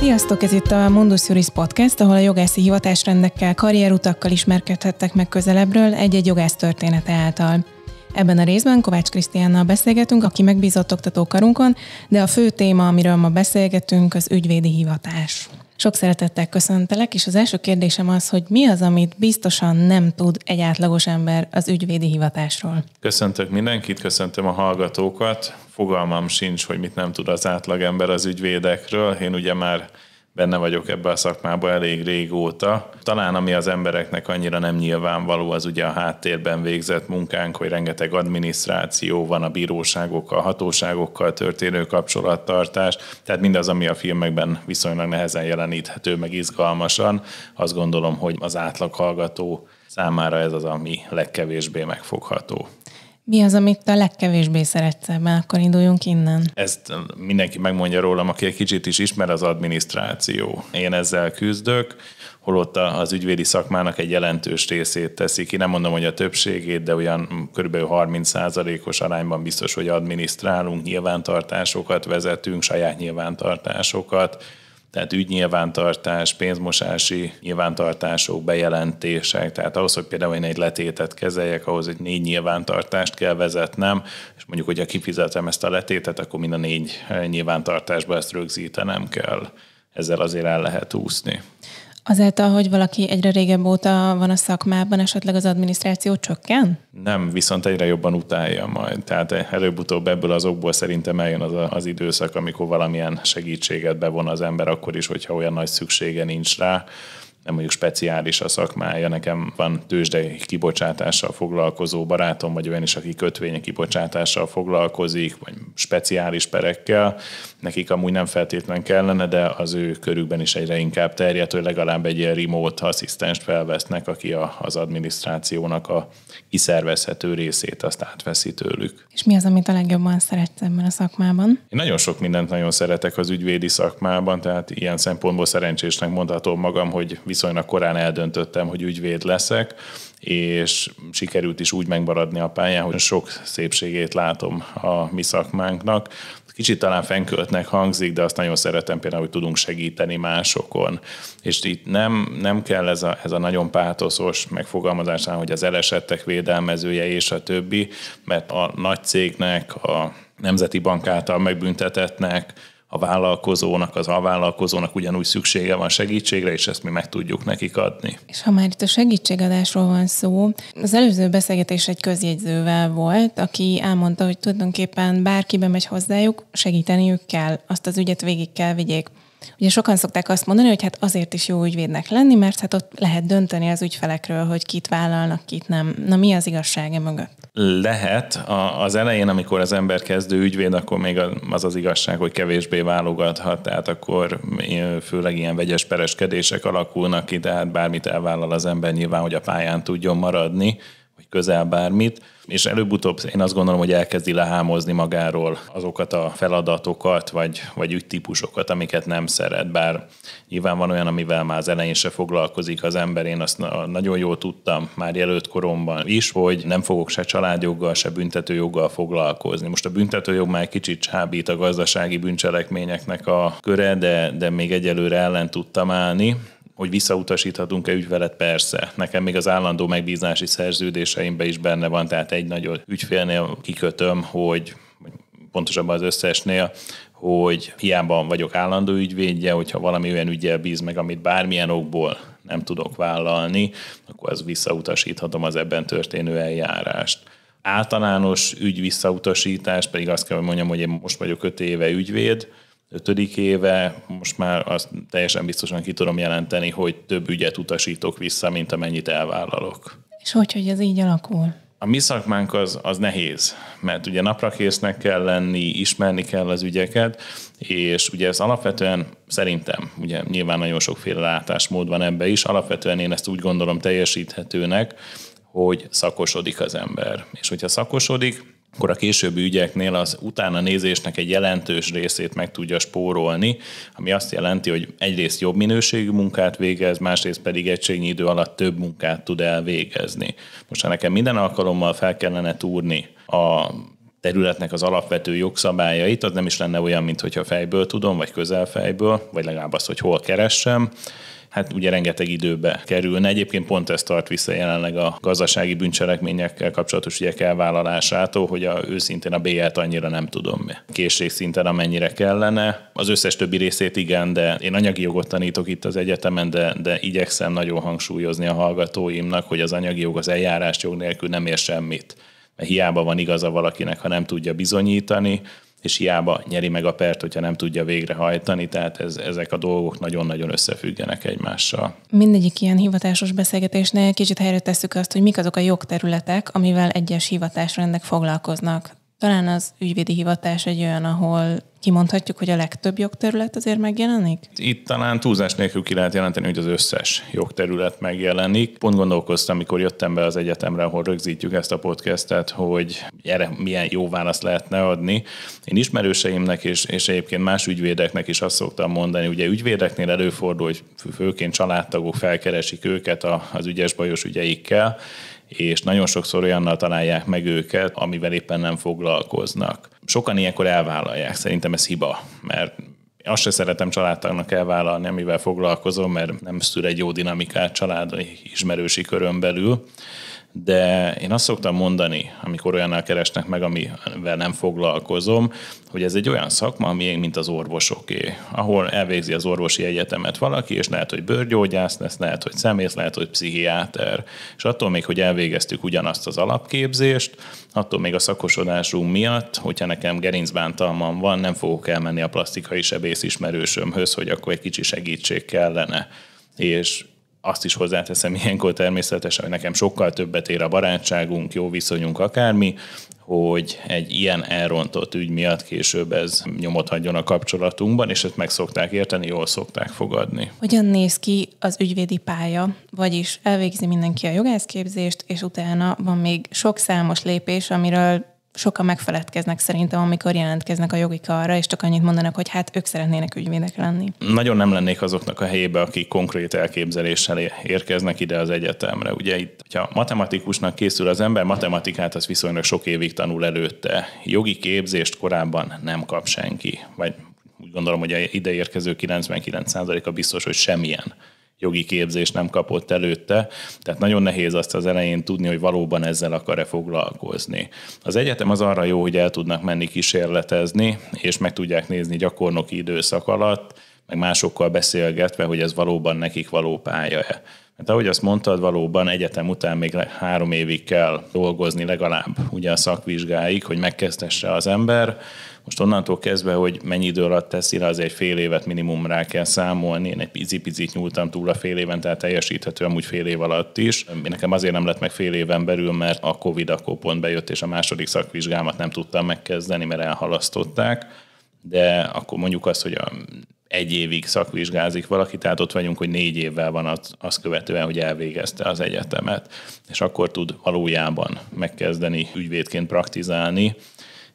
Sziasztok, ez itt a Mundus Juris Podcast, ahol a jogászi hivatásrendekkel, karrierutakkal ismerkedhettek meg közelebbről egy-egy jogász története által. Ebben a részben Kovács Krisztiánnal beszélgetünk, aki megbízott oktatókarunkon, de a fő téma, amiről ma beszélgetünk, az ügyvédi hivatás. Sok szeretettel köszöntelek, és az első kérdésem az, hogy mi az, amit biztosan nem tud egy átlagos ember az ügyvédi hivatásról? Köszöntök mindenkit, köszöntöm a hallgatókat. Fogalmam sincs, hogy mit nem tud az átlagember az ügyvédekről. Én ugye már benne vagyok ebbe a szakmába elég régóta. Talán ami az embereknek annyira nem nyilvánvaló, az ugye a háttérben végzett munkánk, hogy rengeteg adminisztráció van a bíróságokkal, hatóságokkal történő kapcsolattartás, tehát mindaz, ami a filmekben viszonylag nehezen jeleníthető, meg izgalmasan, azt gondolom, hogy az átlag hallgató számára ez az, ami legkevésbé megfogható. Mi az, amit te legkevésbé szeretsz ebben? Akkor induljunk innen. Ezt um, mindenki megmondja rólam, aki egy kicsit is ismer az adminisztráció. Én ezzel küzdök, holott az ügyvédi szakmának egy jelentős részét teszi ki. Nem mondom, hogy a többségét, de olyan kb. 30%-os arányban biztos, hogy adminisztrálunk, nyilvántartásokat vezetünk, saját nyilvántartásokat, tehát ügynyilvántartás, pénzmosási nyilvántartások, bejelentések, tehát ahhoz, hogy például én egy letétet kezeljek, ahhoz egy négy nyilvántartást kell vezetnem, és mondjuk, hogyha kifizetem ezt a letétet, akkor mind a négy nyilvántartásba ezt rögzítenem kell. Ezzel azért el lehet úszni. Azáltal, hogy valaki egyre régebb óta van a szakmában, esetleg az adminisztráció csökken? Nem, viszont egyre jobban utálja majd. Tehát előbb-utóbb ebből az okból szerintem eljön az, a, az időszak, amikor valamilyen segítséget bevon az ember, akkor is, hogyha olyan nagy szüksége nincs rá nem mondjuk speciális a szakmája. Nekem van tőzsdei kibocsátással foglalkozó barátom, vagy olyan is, aki kötvények kibocsátással foglalkozik, vagy speciális perekkel. Nekik amúgy nem feltétlen kellene, de az ő körükben is egyre inkább terjed, hogy legalább egy ilyen remote asszisztenst felvesznek, aki a, az adminisztrációnak a kiszervezhető részét azt átveszi tőlük. És mi az, amit a legjobban szeretsz ebben a szakmában? Én nagyon sok mindent nagyon szeretek az ügyvédi szakmában, tehát ilyen szempontból szerencsésnek mondhatom magam, hogy viszonylag korán eldöntöttem, hogy ügyvéd leszek, és sikerült is úgy megmaradni a pályán, hogy sok szépségét látom a mi szakmánknak. Kicsit talán fenköltnek hangzik, de azt nagyon szeretem például, hogy tudunk segíteni másokon. És itt nem, nem kell ez a, ez a nagyon pátoszos megfogalmazásán, hogy az elesettek védelmezője és a többi, mert a nagy cégnek, a Nemzeti Bank által megbüntetettnek, a vállalkozónak, az alvállalkozónak ugyanúgy szüksége van segítségre, és ezt mi meg tudjuk nekik adni. És ha már itt a segítségadásról van szó, az előző beszélgetés egy közjegyzővel volt, aki elmondta, hogy tulajdonképpen bárki bemegy hozzájuk, segíteniük kell, azt az ügyet végig kell vigyék. Ugye sokan szokták azt mondani, hogy hát azért is jó ügyvédnek lenni, mert hát ott lehet dönteni az ügyfelekről, hogy kit vállalnak, kit nem. Na mi az igazsága mögött? Lehet. A, az elején, amikor az ember kezdő ügyvéd, akkor még az az igazság, hogy kevésbé válogathat, tehát akkor főleg ilyen vegyes pereskedések alakulnak ki, tehát bármit elvállal az ember nyilván, hogy a pályán tudjon maradni közel bármit, és előbb-utóbb én azt gondolom, hogy elkezdi lehámozni magáról azokat a feladatokat, vagy, vagy ügytípusokat, amiket nem szeret, bár nyilván van olyan, amivel már az elején se foglalkozik az ember, én azt nagyon jól tudtam már jelölt koromban is, hogy nem fogok se családjoggal, se büntetőjoggal foglalkozni. Most a büntetőjog már kicsit hábít a gazdasági bűncselekményeknek a köre, de, de még egyelőre ellen tudtam állni, hogy visszautasíthatunk-e ügyfelet, persze. Nekem még az állandó megbízási szerződéseimben is benne van, tehát egy nagyon ügyfélnél kikötöm, hogy pontosabban az összesnél, hogy hiába vagyok állandó ügyvédje, hogyha valami olyan ügyel bíz meg, amit bármilyen okból nem tudok vállalni, akkor az visszautasíthatom az ebben történő eljárást. Általános ügy visszautasítás, pedig azt kell, hogy mondjam, hogy én most vagyok öt éve ügyvéd, ötödik éve, most már azt teljesen biztosan ki tudom jelenteni, hogy több ügyet utasítok vissza, mint amennyit elvállalok. És hogy, hogy ez így alakul? A mi szakmánk az, az nehéz, mert ugye naprakésznek kell lenni, ismerni kell az ügyeket, és ugye ez alapvetően szerintem, ugye nyilván nagyon sokféle látásmód van ebbe is, alapvetően én ezt úgy gondolom teljesíthetőnek, hogy szakosodik az ember. És hogyha szakosodik, akkor a későbbi ügyeknél az utána nézésnek egy jelentős részét meg tudja spórolni, ami azt jelenti, hogy egyrészt jobb minőségű munkát végez, másrészt pedig egységnyi idő alatt több munkát tud elvégezni. Most ha nekem minden alkalommal fel kellene túrni a területnek az alapvető jogszabályait, az nem is lenne olyan, mint hogyha fejből tudom, vagy közelfejből, vagy legalább az, hogy hol keressem, hát ugye rengeteg időbe kerülne. Egyébként pont ez tart vissza jelenleg a gazdasági bűncselekményekkel kapcsolatos ügyek elvállalásától, hogy a, őszintén a BL-t annyira nem tudom készség szinten, amennyire kellene. Az összes többi részét igen, de én anyagi jogot tanítok itt az egyetemen, de, de igyekszem nagyon hangsúlyozni a hallgatóimnak, hogy az anyagi jog az eljárás jog nélkül nem ér semmit. Mert hiába van igaza valakinek, ha nem tudja bizonyítani, és hiába nyeri meg a pert, hogyha nem tudja végrehajtani, tehát ez, ezek a dolgok nagyon-nagyon összefüggenek egymással. Mindegyik ilyen hivatásos beszélgetésnél kicsit helyre tesszük azt, hogy mik azok a jogterületek, amivel egyes hivatásrendek foglalkoznak. Talán az ügyvédi hivatás egy olyan, ahol kimondhatjuk, hogy a legtöbb jogterület azért megjelenik? Itt talán túlzás nélkül ki lehet jelenteni, hogy az összes jogterület megjelenik. Pont gondolkoztam, amikor jöttem be az egyetemre, ahol rögzítjük ezt a podcastet, hogy erre milyen jó választ lehetne adni. Én ismerőseimnek és, és egyébként más ügyvédeknek is azt szoktam mondani, ugye ügyvédeknél előfordul, hogy főként családtagok felkeresik őket az ügyes bajos ügyeikkel, és nagyon sokszor olyannal találják meg őket, amivel éppen nem foglalkoznak. Sokan ilyenkor elvállalják, szerintem ez hiba, mert azt se szeretem családtagnak elvállalni, amivel foglalkozom, mert nem szül egy jó dinamikát családi ismerősi körön belül, de én azt szoktam mondani, amikor olyannal keresnek meg, amivel nem foglalkozom, hogy ez egy olyan szakma, ami mint az orvosoké, ahol elvégzi az orvosi egyetemet valaki, és lehet, hogy bőrgyógyász lesz, lehet, hogy szemész, lehet, hogy pszichiáter. És attól még, hogy elvégeztük ugyanazt az alapképzést, attól még a szakosodásunk miatt, hogyha nekem gerincbántalmam van, nem fogok elmenni a plastikai sebész ismerősömhöz, hogy akkor egy kicsi segítség kellene. És azt is hozzáteszem ilyenkor természetesen, hogy nekem sokkal többet ér a barátságunk, jó viszonyunk, akármi, hogy egy ilyen elrontott ügy miatt később ez nyomot hagyjon a kapcsolatunkban, és ezt meg szokták érteni, jól szokták fogadni. Hogyan néz ki az ügyvédi pálya? Vagyis elvégzi mindenki a jogászképzést, és utána van még sok számos lépés, amiről sokan megfeledkeznek szerintem, amikor jelentkeznek a jogi karra, és csak annyit mondanak, hogy hát ők szeretnének ügyvédek lenni. Nagyon nem lennék azoknak a helyébe, akik konkrét elképzeléssel érkeznek ide az egyetemre. Ugye itt, hogyha matematikusnak készül az ember, matematikát az viszonylag sok évig tanul előtte. Jogi képzést korábban nem kap senki, vagy úgy gondolom, hogy ide érkező 99%-a biztos, hogy semmilyen jogi képzést nem kapott előtte, tehát nagyon nehéz azt az elején tudni, hogy valóban ezzel akar-e foglalkozni. Az egyetem az arra jó, hogy el tudnak menni kísérletezni, és meg tudják nézni gyakornoki időszak alatt, meg másokkal beszélgetve, hogy ez valóban nekik való pálya-e. Mert ahogy azt mondtad, valóban egyetem után még három évig kell dolgozni legalább ugye a szakvizsgáig, hogy megkezdesse az ember, most onnantól kezdve, hogy mennyi idő alatt teszi le, az egy fél évet minimum rá kell számolni. Én egy picit nyúltam túl a fél éven, tehát teljesíthető amúgy fél év alatt is. Nekem azért nem lett meg fél éven belül, mert a Covid akkor pont bejött, és a második szakvizsgámat nem tudtam megkezdeni, mert elhalasztották. De akkor mondjuk azt, hogy a egy évig szakvizsgázik valaki, tehát ott vagyunk, hogy négy évvel van az, az követően, hogy elvégezte az egyetemet, és akkor tud valójában megkezdeni ügyvédként praktizálni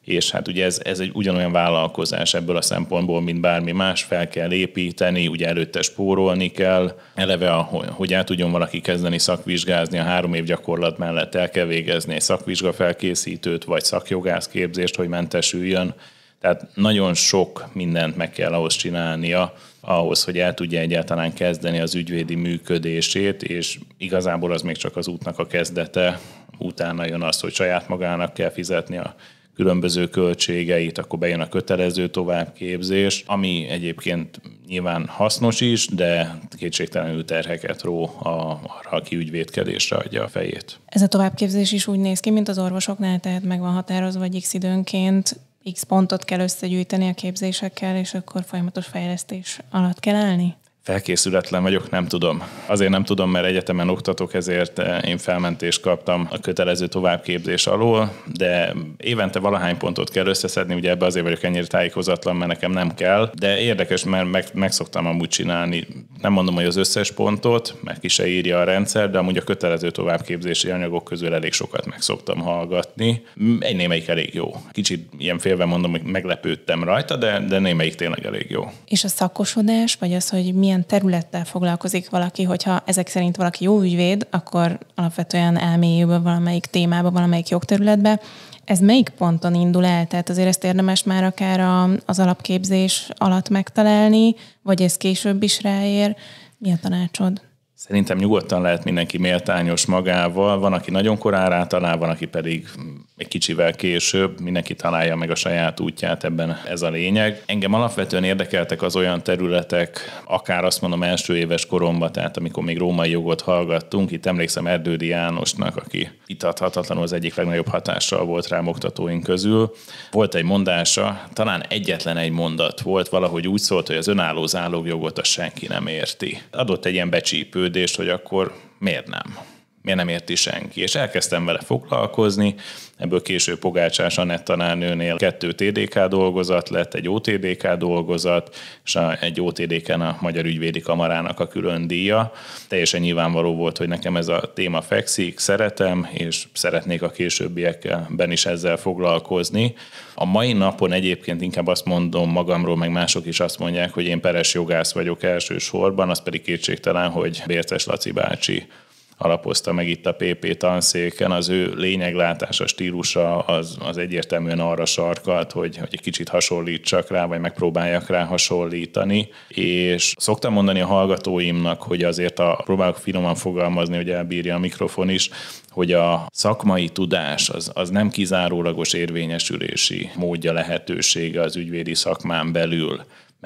és hát ugye ez, ez egy ugyanolyan vállalkozás ebből a szempontból, mint bármi más, fel kell építeni, ugye előtte spórolni kell, eleve, a, hogy el tudjon valaki kezdeni szakvizsgázni, a három év gyakorlat mellett el kell végezni egy felkészítőt, vagy szakjogász képzést, hogy mentesüljön, tehát nagyon sok mindent meg kell ahhoz csinálnia, ahhoz, hogy el tudja egyáltalán kezdeni az ügyvédi működését, és igazából az még csak az útnak a kezdete, utána jön az, hogy saját magának kell fizetni a különböző költségeit, akkor bejön a kötelező továbbképzés, ami egyébként nyilván hasznos is, de kétségtelenül terheket ró a, arra, aki ügyvédkedésre adja a fejét. Ez a továbbképzés is úgy néz ki, mint az orvosoknál, tehát meg van határozva, hogy x időnként X pontot kell összegyűjteni a képzésekkel, és akkor folyamatos fejlesztés alatt kell állni? felkészületlen vagyok, nem tudom. Azért nem tudom, mert egyetemen oktatok, ezért eh, én felmentést kaptam a kötelező továbbképzés alól, de évente valahány pontot kell összeszedni, ugye ebbe azért vagyok ennyire tájékozatlan, mert nekem nem kell, de érdekes, mert meg, meg szoktam amúgy csinálni. Nem mondom, hogy az összes pontot, mert ki se írja a rendszer, de amúgy a kötelező továbbképzési anyagok közül elég sokat meg szoktam hallgatni. Egy némelyik elég jó. Kicsit ilyen félve mondom, hogy meglepődtem rajta, de, de némelyik tényleg elég jó. És a szakosodás, vagy az, hogy milyen milyen területtel foglalkozik valaki, hogyha ezek szerint valaki jó ügyvéd, akkor alapvetően elmélyül valamelyik témába, valamelyik jogterületbe. Ez melyik ponton indul el? Tehát azért ezt érdemes már akár a, az alapképzés alatt megtalálni, vagy ez később is ráér. Mi a tanácsod? Szerintem nyugodtan lehet mindenki méltányos magával, van, aki nagyon korán rátalál, van, aki pedig egy kicsivel később, mindenki találja meg a saját útját, ebben ez a lényeg. Engem alapvetően érdekeltek az olyan területek, akár azt mondom első éves koromban, tehát amikor még római jogot hallgattunk, itt emlékszem Erdődi Jánosnak, aki itathatatlanul az egyik legnagyobb hatással volt rám oktatóink közül. Volt egy mondása, talán egyetlen egy mondat volt, valahogy úgy szólt, hogy az önálló zálogjogot a senki nem érti. Adott egy ilyen becsípő kérdést, hogy akkor miért nem miért nem érti senki. És elkezdtem vele foglalkozni, ebből később Pogácsás Anett tanárnőnél kettő TDK dolgozat lett, egy OTDK dolgozat, és a, egy OTDK-n a Magyar Ügyvédi Kamarának a külön díja. Teljesen nyilvánvaló volt, hogy nekem ez a téma fekszik, szeretem, és szeretnék a későbbiekben is ezzel foglalkozni. A mai napon egyébként inkább azt mondom magamról, meg mások is azt mondják, hogy én peres jogász vagyok elsősorban, az pedig kétségtelen, hogy Bérces Laci bácsi alapozta meg itt a PP tanszéken, az ő lényeglátása, stílusa az, az egyértelműen arra sarkalt, hogy, hogy egy kicsit hasonlítsak rá, vagy megpróbáljak rá hasonlítani, és szoktam mondani a hallgatóimnak, hogy azért a, próbálok finoman fogalmazni, hogy elbírja a mikrofon is, hogy a szakmai tudás az, az nem kizárólagos érvényesülési módja lehetősége az ügyvédi szakmán belül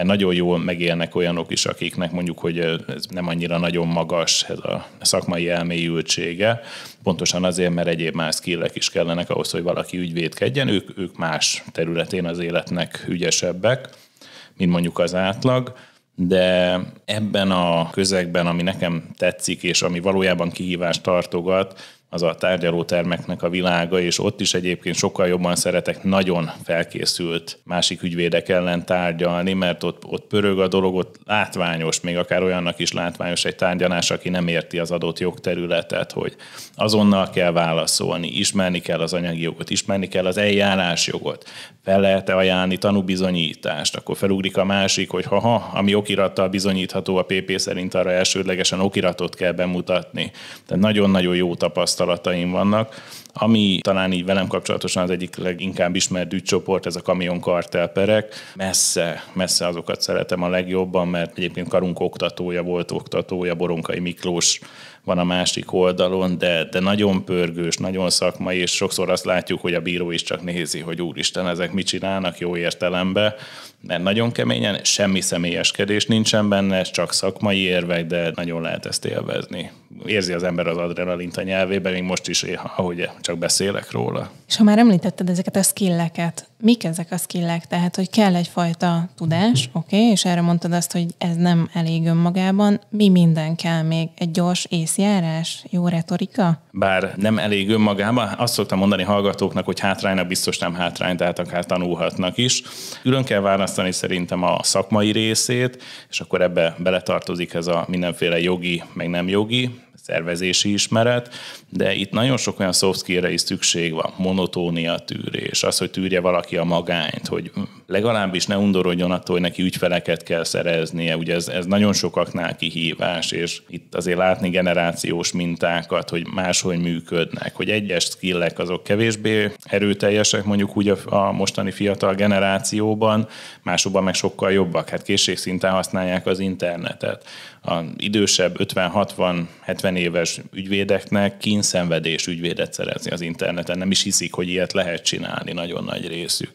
mert nagyon jól megélnek olyanok is, akiknek mondjuk, hogy ez nem annyira nagyon magas ez a szakmai elmélyültsége, pontosan azért, mert egyéb más skillek is kellenek ahhoz, hogy valaki ügyvédkedjen, ők, ők más területén az életnek ügyesebbek, mint mondjuk az átlag, de ebben a közegben, ami nekem tetszik, és ami valójában kihívást tartogat, az a tárgyalótermeknek a világa, és ott is egyébként sokkal jobban szeretek nagyon felkészült másik ügyvédek ellen tárgyalni, mert ott, ott pörög a dolog, ott látványos, még akár olyannak is látványos egy tárgyalás, aki nem érti az adott jogterületet, hogy azonnal kell válaszolni, ismerni kell az anyagi jogot, ismerni kell az eljárásjogot, fel lehet-e ajánlni tanúbizonyítást, akkor felugrik a másik, hogy ha-ha, ami okirattal bizonyítható a PP szerint arra elsődlegesen okiratot kell bemutatni. Tehát nagyon-nagyon jó tapasztalat tapasztalataim vannak. Ami talán így velem kapcsolatosan az egyik leginkább ismert ügycsoport, ez a kamionkartel perek. Messze, messze azokat szeretem a legjobban, mert egyébként karunk oktatója volt, oktatója, Boronkai Miklós van a másik oldalon, de, de nagyon pörgős, nagyon szakmai, és sokszor azt látjuk, hogy a bíró is csak nézi, hogy úristen, ezek mit csinálnak jó értelembe, nem nagyon keményen, semmi személyeskedés nincsen benne, csak szakmai érvek, de nagyon lehet ezt élvezni. Érzi az ember az adrenalint a nyelvében, még most is, eh, ahogy csak beszélek róla. És ha már említetted ezeket a skilleket, mik ezek a skillek? Tehát, hogy kell egyfajta tudás, oké, okay, és erre mondtad azt, hogy ez nem elég önmagában. Mi minden kell még? Egy gyors észjárás? Jó retorika? Bár nem elég önmagában, azt szoktam mondani hallgatóknak, hogy hátránynak biztos nem hátrány, tehát akár tanulhatnak is. Külön kell választani választani szerintem a szakmai részét, és akkor ebbe beletartozik ez a mindenféle jogi, meg nem jogi, szervezési ismeret, de itt nagyon sok olyan soft skill-re is szükség van, monotónia tűrés, az, hogy tűrje valaki a magányt, hogy legalábbis ne undorodjon attól, hogy neki ügyfeleket kell szereznie, ugye ez, ez nagyon sokaknál kihívás, és itt azért látni generációs mintákat, hogy máshogy működnek, hogy egyes skillek azok kevésbé erőteljesek mondjuk úgy a, a mostani fiatal generációban, másokban meg sokkal jobbak, hát készségszinten használják az internetet a idősebb 50-60-70 éves ügyvédeknek kínszenvedés ügyvédet szerezni az interneten. Nem is hiszik, hogy ilyet lehet csinálni nagyon nagy részük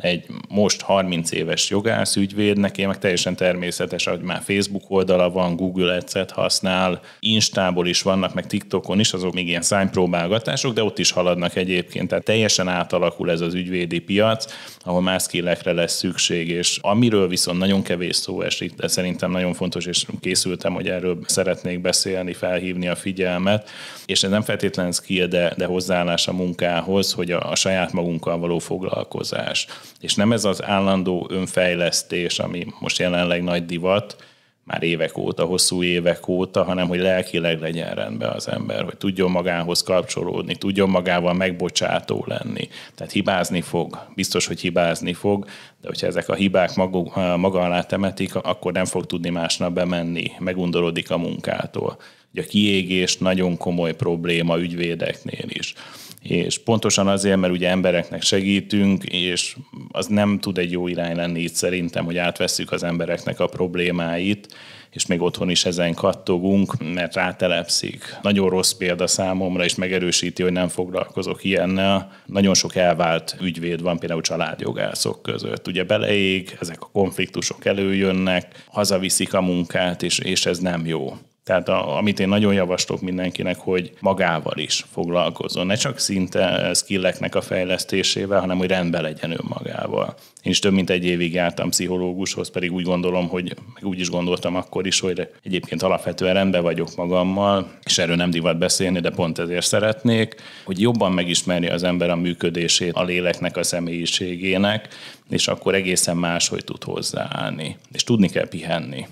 egy most 30 éves jogász ügyvédnek, én meg teljesen természetes, hogy már Facebook oldala van, Google Ads-et használ, Instából is vannak, meg TikTokon is, azok még ilyen szánypróbálgatások, de ott is haladnak egyébként. Tehát teljesen átalakul ez az ügyvédi piac, ahol más skillekre lesz szükség, és amiről viszont nagyon kevés szó esik, de szerintem nagyon fontos, és készültem, hogy erről szeretnék beszélni, felhívni a figyelmet, és ez nem feltétlenül skill, de, de hozzáállás a munkához, hogy a, a saját magunkkal való foglalkozás és nem ez az állandó önfejlesztés, ami most jelenleg nagy divat, már évek óta, hosszú évek óta, hanem hogy lelkileg legyen rendben az ember, hogy tudjon magához kapcsolódni, tudjon magával megbocsátó lenni. Tehát hibázni fog, biztos, hogy hibázni fog, de hogyha ezek a hibák maguk, maga alá temetik, akkor nem fog tudni másnap bemenni, megundorodik a munkától. Ugye a kiégés nagyon komoly probléma ügyvédeknél is és pontosan azért, mert ugye embereknek segítünk, és az nem tud egy jó irány lenni itt szerintem, hogy átveszük az embereknek a problémáit, és még otthon is ezen kattogunk, mert rátelepszik. Nagyon rossz példa számomra, és megerősíti, hogy nem foglalkozok ilyennel. Nagyon sok elvált ügyvéd van például családjogászok között. Ugye beleég, ezek a konfliktusok előjönnek, hazaviszik a munkát, és, és ez nem jó. Tehát a, amit én nagyon javaslok mindenkinek, hogy magával is foglalkozzon. Ne csak szinte skilleknek a fejlesztésével, hanem hogy rendben legyen önmagával. Én is több mint egy évig jártam pszichológushoz, pedig úgy gondolom, hogy meg úgy is gondoltam akkor is, hogy egyébként alapvetően rendben vagyok magammal, és erről nem divat beszélni, de pont ezért szeretnék, hogy jobban megismerje az ember a működését, a léleknek, a személyiségének, és akkor egészen máshogy tud hozzáállni. És tudni kell pihenni.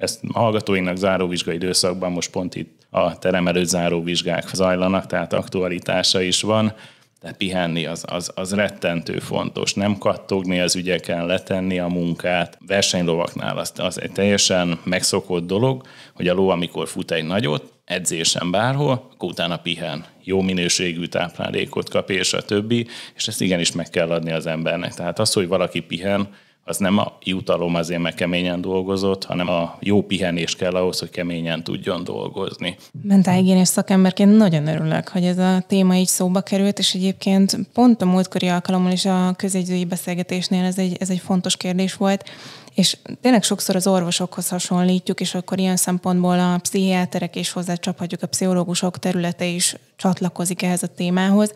Ezt a hallgatóinknak záróvizsgai időszakban most pont itt a terem előtt záróvizsgák zajlanak, tehát aktualitása is van, de pihenni az, az, az rettentő fontos. Nem kattogni az ügyeken, letenni a munkát. Versenylovaknál az, az egy teljesen megszokott dolog, hogy a ló, amikor fut egy nagyot, edzésen bárhol, akkor utána pihen, jó minőségű táplálékot kap, és a többi, és ezt igenis meg kell adni az embernek. Tehát az, hogy valaki pihen, az nem a jutalom azért, mert keményen dolgozott, hanem a jó pihenés kell ahhoz, hogy keményen tudjon dolgozni. Mentálhigiénés szakemberként nagyon örülök, hogy ez a téma így szóba került, és egyébként pont a múltkori alkalommal is a közegyzői beszélgetésnél ez egy, ez egy fontos kérdés volt, és tényleg sokszor az orvosokhoz hasonlítjuk, és akkor ilyen szempontból a pszichiáterek és hozzá csaphatjuk, a pszichológusok területe is csatlakozik ehhez a témához.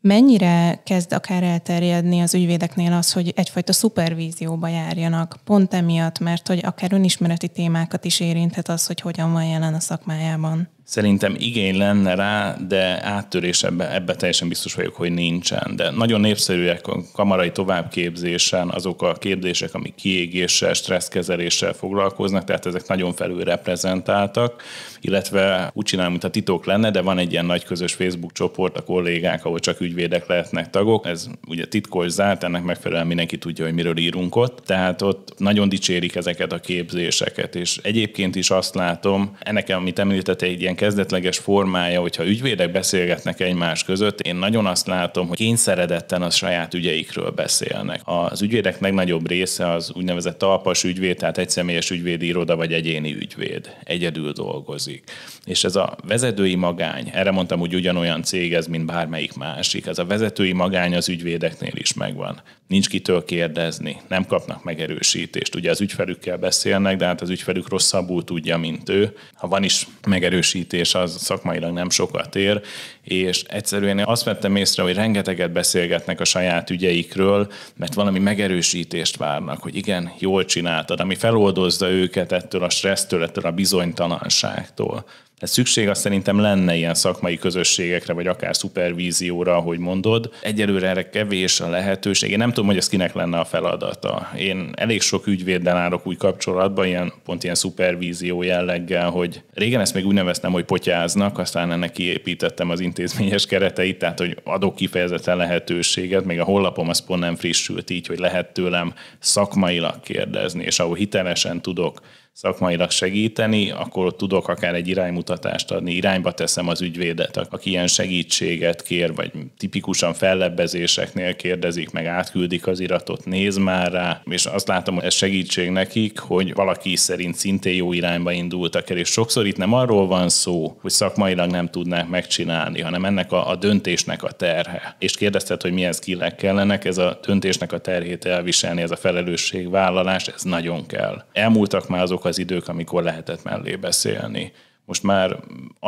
Mennyire kezd akár elterjedni az ügyvédeknél az, hogy egyfajta szupervízióba járjanak, pont emiatt, mert hogy akár önismereti témákat is érinthet az, hogy hogyan van jelen a szakmájában? Szerintem igény lenne rá, de áttörés ebbe, ebbe teljesen biztos vagyok, hogy nincsen. De nagyon népszerűek a kamarai továbbképzésen azok a képzések, amik kiégéssel, stresszkezeléssel foglalkoznak, tehát ezek nagyon felülreprezentáltak, illetve úgy csinálom, mintha titok lenne, de van egy ilyen nagy közös Facebook csoport, a kollégák, ahol csak ügyvédek lehetnek tagok. Ez ugye titkos zárt, ennek megfelelően mindenki tudja, hogy miről írunk ott. Tehát ott nagyon dicsérik ezeket a képzéseket, és egyébként is azt látom, ennek, amit említette, egy ilyen kezdetleges formája, hogyha ügyvédek beszélgetnek egymás között, én nagyon azt látom, hogy kényszeredetten a saját ügyeikről beszélnek. Az ügyvédek legnagyobb része az úgynevezett talpas ügyvéd, tehát egyszemélyes ügyvédi iroda vagy egyéni ügyvéd. Egyedül dolgozik dolgozik. És ez a vezetői magány, erre mondtam, hogy ugyanolyan cég ez, mint bármelyik másik, ez a vezetői magány az ügyvédeknél is megvan nincs kitől kérdezni, nem kapnak megerősítést. Ugye az ügyfelükkel beszélnek, de hát az ügyfelük rosszabbul tudja, mint ő. Ha van is megerősítés, az szakmailag nem sokat ér, és egyszerűen azt vettem észre, hogy rengeteget beszélgetnek a saját ügyeikről, mert valami megerősítést várnak, hogy igen, jól csináltad, ami feloldozza őket ettől a stressztől, ettől a bizonytalanságtól. De szükség az szerintem lenne ilyen szakmai közösségekre, vagy akár szupervízióra, ahogy mondod. Egyelőre erre kevés a lehetőség. Én nem tudom, hogy ez kinek lenne a feladata. Én elég sok ügyvéddel állok új kapcsolatban, ilyen, pont ilyen szupervízió jelleggel, hogy régen ezt még úgy neveztem, hogy potyáznak, aztán ennek kiépítettem az intézményes kereteit, tehát hogy adok kifejezetten lehetőséget, még a hollapom az pont nem frissült így, hogy lehet tőlem szakmailag kérdezni, és ahol hitelesen tudok szakmailag segíteni, akkor tudok akár egy iránymutatást adni, irányba teszem az ügyvédet, aki ilyen segítséget kér, vagy tipikusan fellebbezéseknél kérdezik, meg átküldik az iratot, néz már rá, és azt látom, hogy ez segítség nekik, hogy valaki szerint szintén jó irányba indultak el, és sokszor itt nem arról van szó, hogy szakmailag nem tudnák megcsinálni, hanem ennek a, a döntésnek a terhe. És kérdezted, hogy milyen skillek kellenek, ez a döntésnek a terhét elviselni, ez a felelősségvállalás, ez nagyon kell. Elmúltak már azok az idők, amikor lehetett mellé beszélni. Most már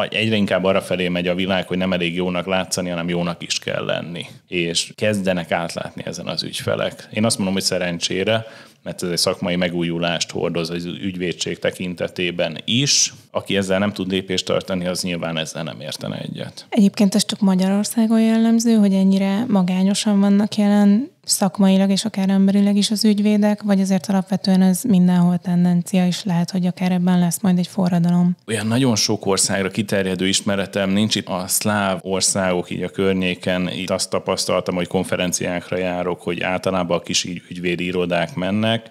egyre inkább arra felé megy a világ, hogy nem elég jónak látszani, hanem jónak is kell lenni. És kezdenek átlátni ezen az ügyfelek. Én azt mondom, hogy szerencsére, mert ez egy szakmai megújulást hordoz az ügyvédség tekintetében is. Aki ezzel nem tud lépést tartani, az nyilván ezzel nem értene egyet. Egyébként ez csak Magyarországon jellemző, hogy ennyire magányosan vannak jelen szakmailag és akár emberileg is az ügyvédek, vagy azért alapvetően ez mindenhol tendencia, is lehet, hogy akár ebben lesz majd egy forradalom? Olyan nagyon sok országra kiterjedő ismeretem nincs itt a szláv országok így a környéken. Itt azt tapasztaltam, hogy konferenciákra járok, hogy általában a kis ügyvédi irodák mennek,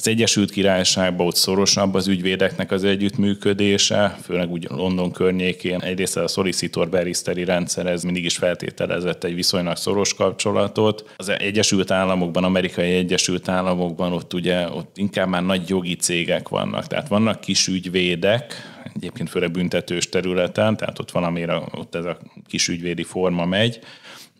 az Egyesült Királyságban ott szorosabb az ügyvédeknek az együttműködése, főleg úgy London környékén. Egyrészt a Solicitor beriszteri rendszer, ez mindig is feltételezett egy viszonylag szoros kapcsolatot. Az Egyesült Államokban, Amerikai Egyesült Államokban ott ugye ott inkább már nagy jogi cégek vannak, tehát vannak kis ügyvédek, egyébként főleg büntetős területen, tehát ott valamire ott ez a kis ügyvédi forma megy,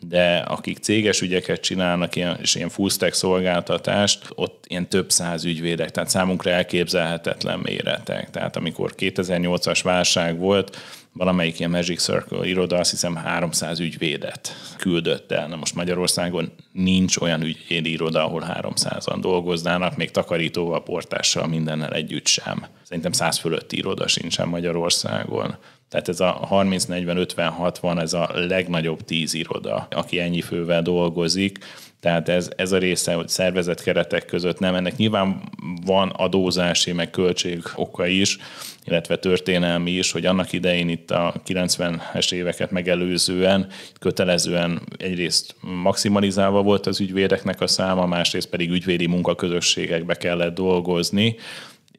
de akik céges ügyeket csinálnak, ilyen, és ilyen full stack szolgáltatást, ott ilyen több száz ügyvédek, tehát számunkra elképzelhetetlen méretek. Tehát amikor 2008-as válság volt, valamelyik ilyen Magic Circle iroda azt hiszem 300 ügyvédet küldött el. Na most Magyarországon nincs olyan ügyvédi iroda, ahol 300-an dolgoznának, még takarítóval, portással, mindennel együtt sem. Szerintem 100 fölötti iroda sincsen Magyarországon. Tehát ez a 30-40-50-60, ez a legnagyobb tíz iroda, aki ennyi fővel dolgozik, tehát ez, ez a része, hogy szervezet keretek között nem. Ennek nyilván van adózási, meg költség oka is, illetve történelmi is, hogy annak idején itt a 90-es éveket megelőzően kötelezően egyrészt maximalizálva volt az ügyvédeknek a száma, másrészt pedig ügyvédi munkaközösségekbe kellett dolgozni,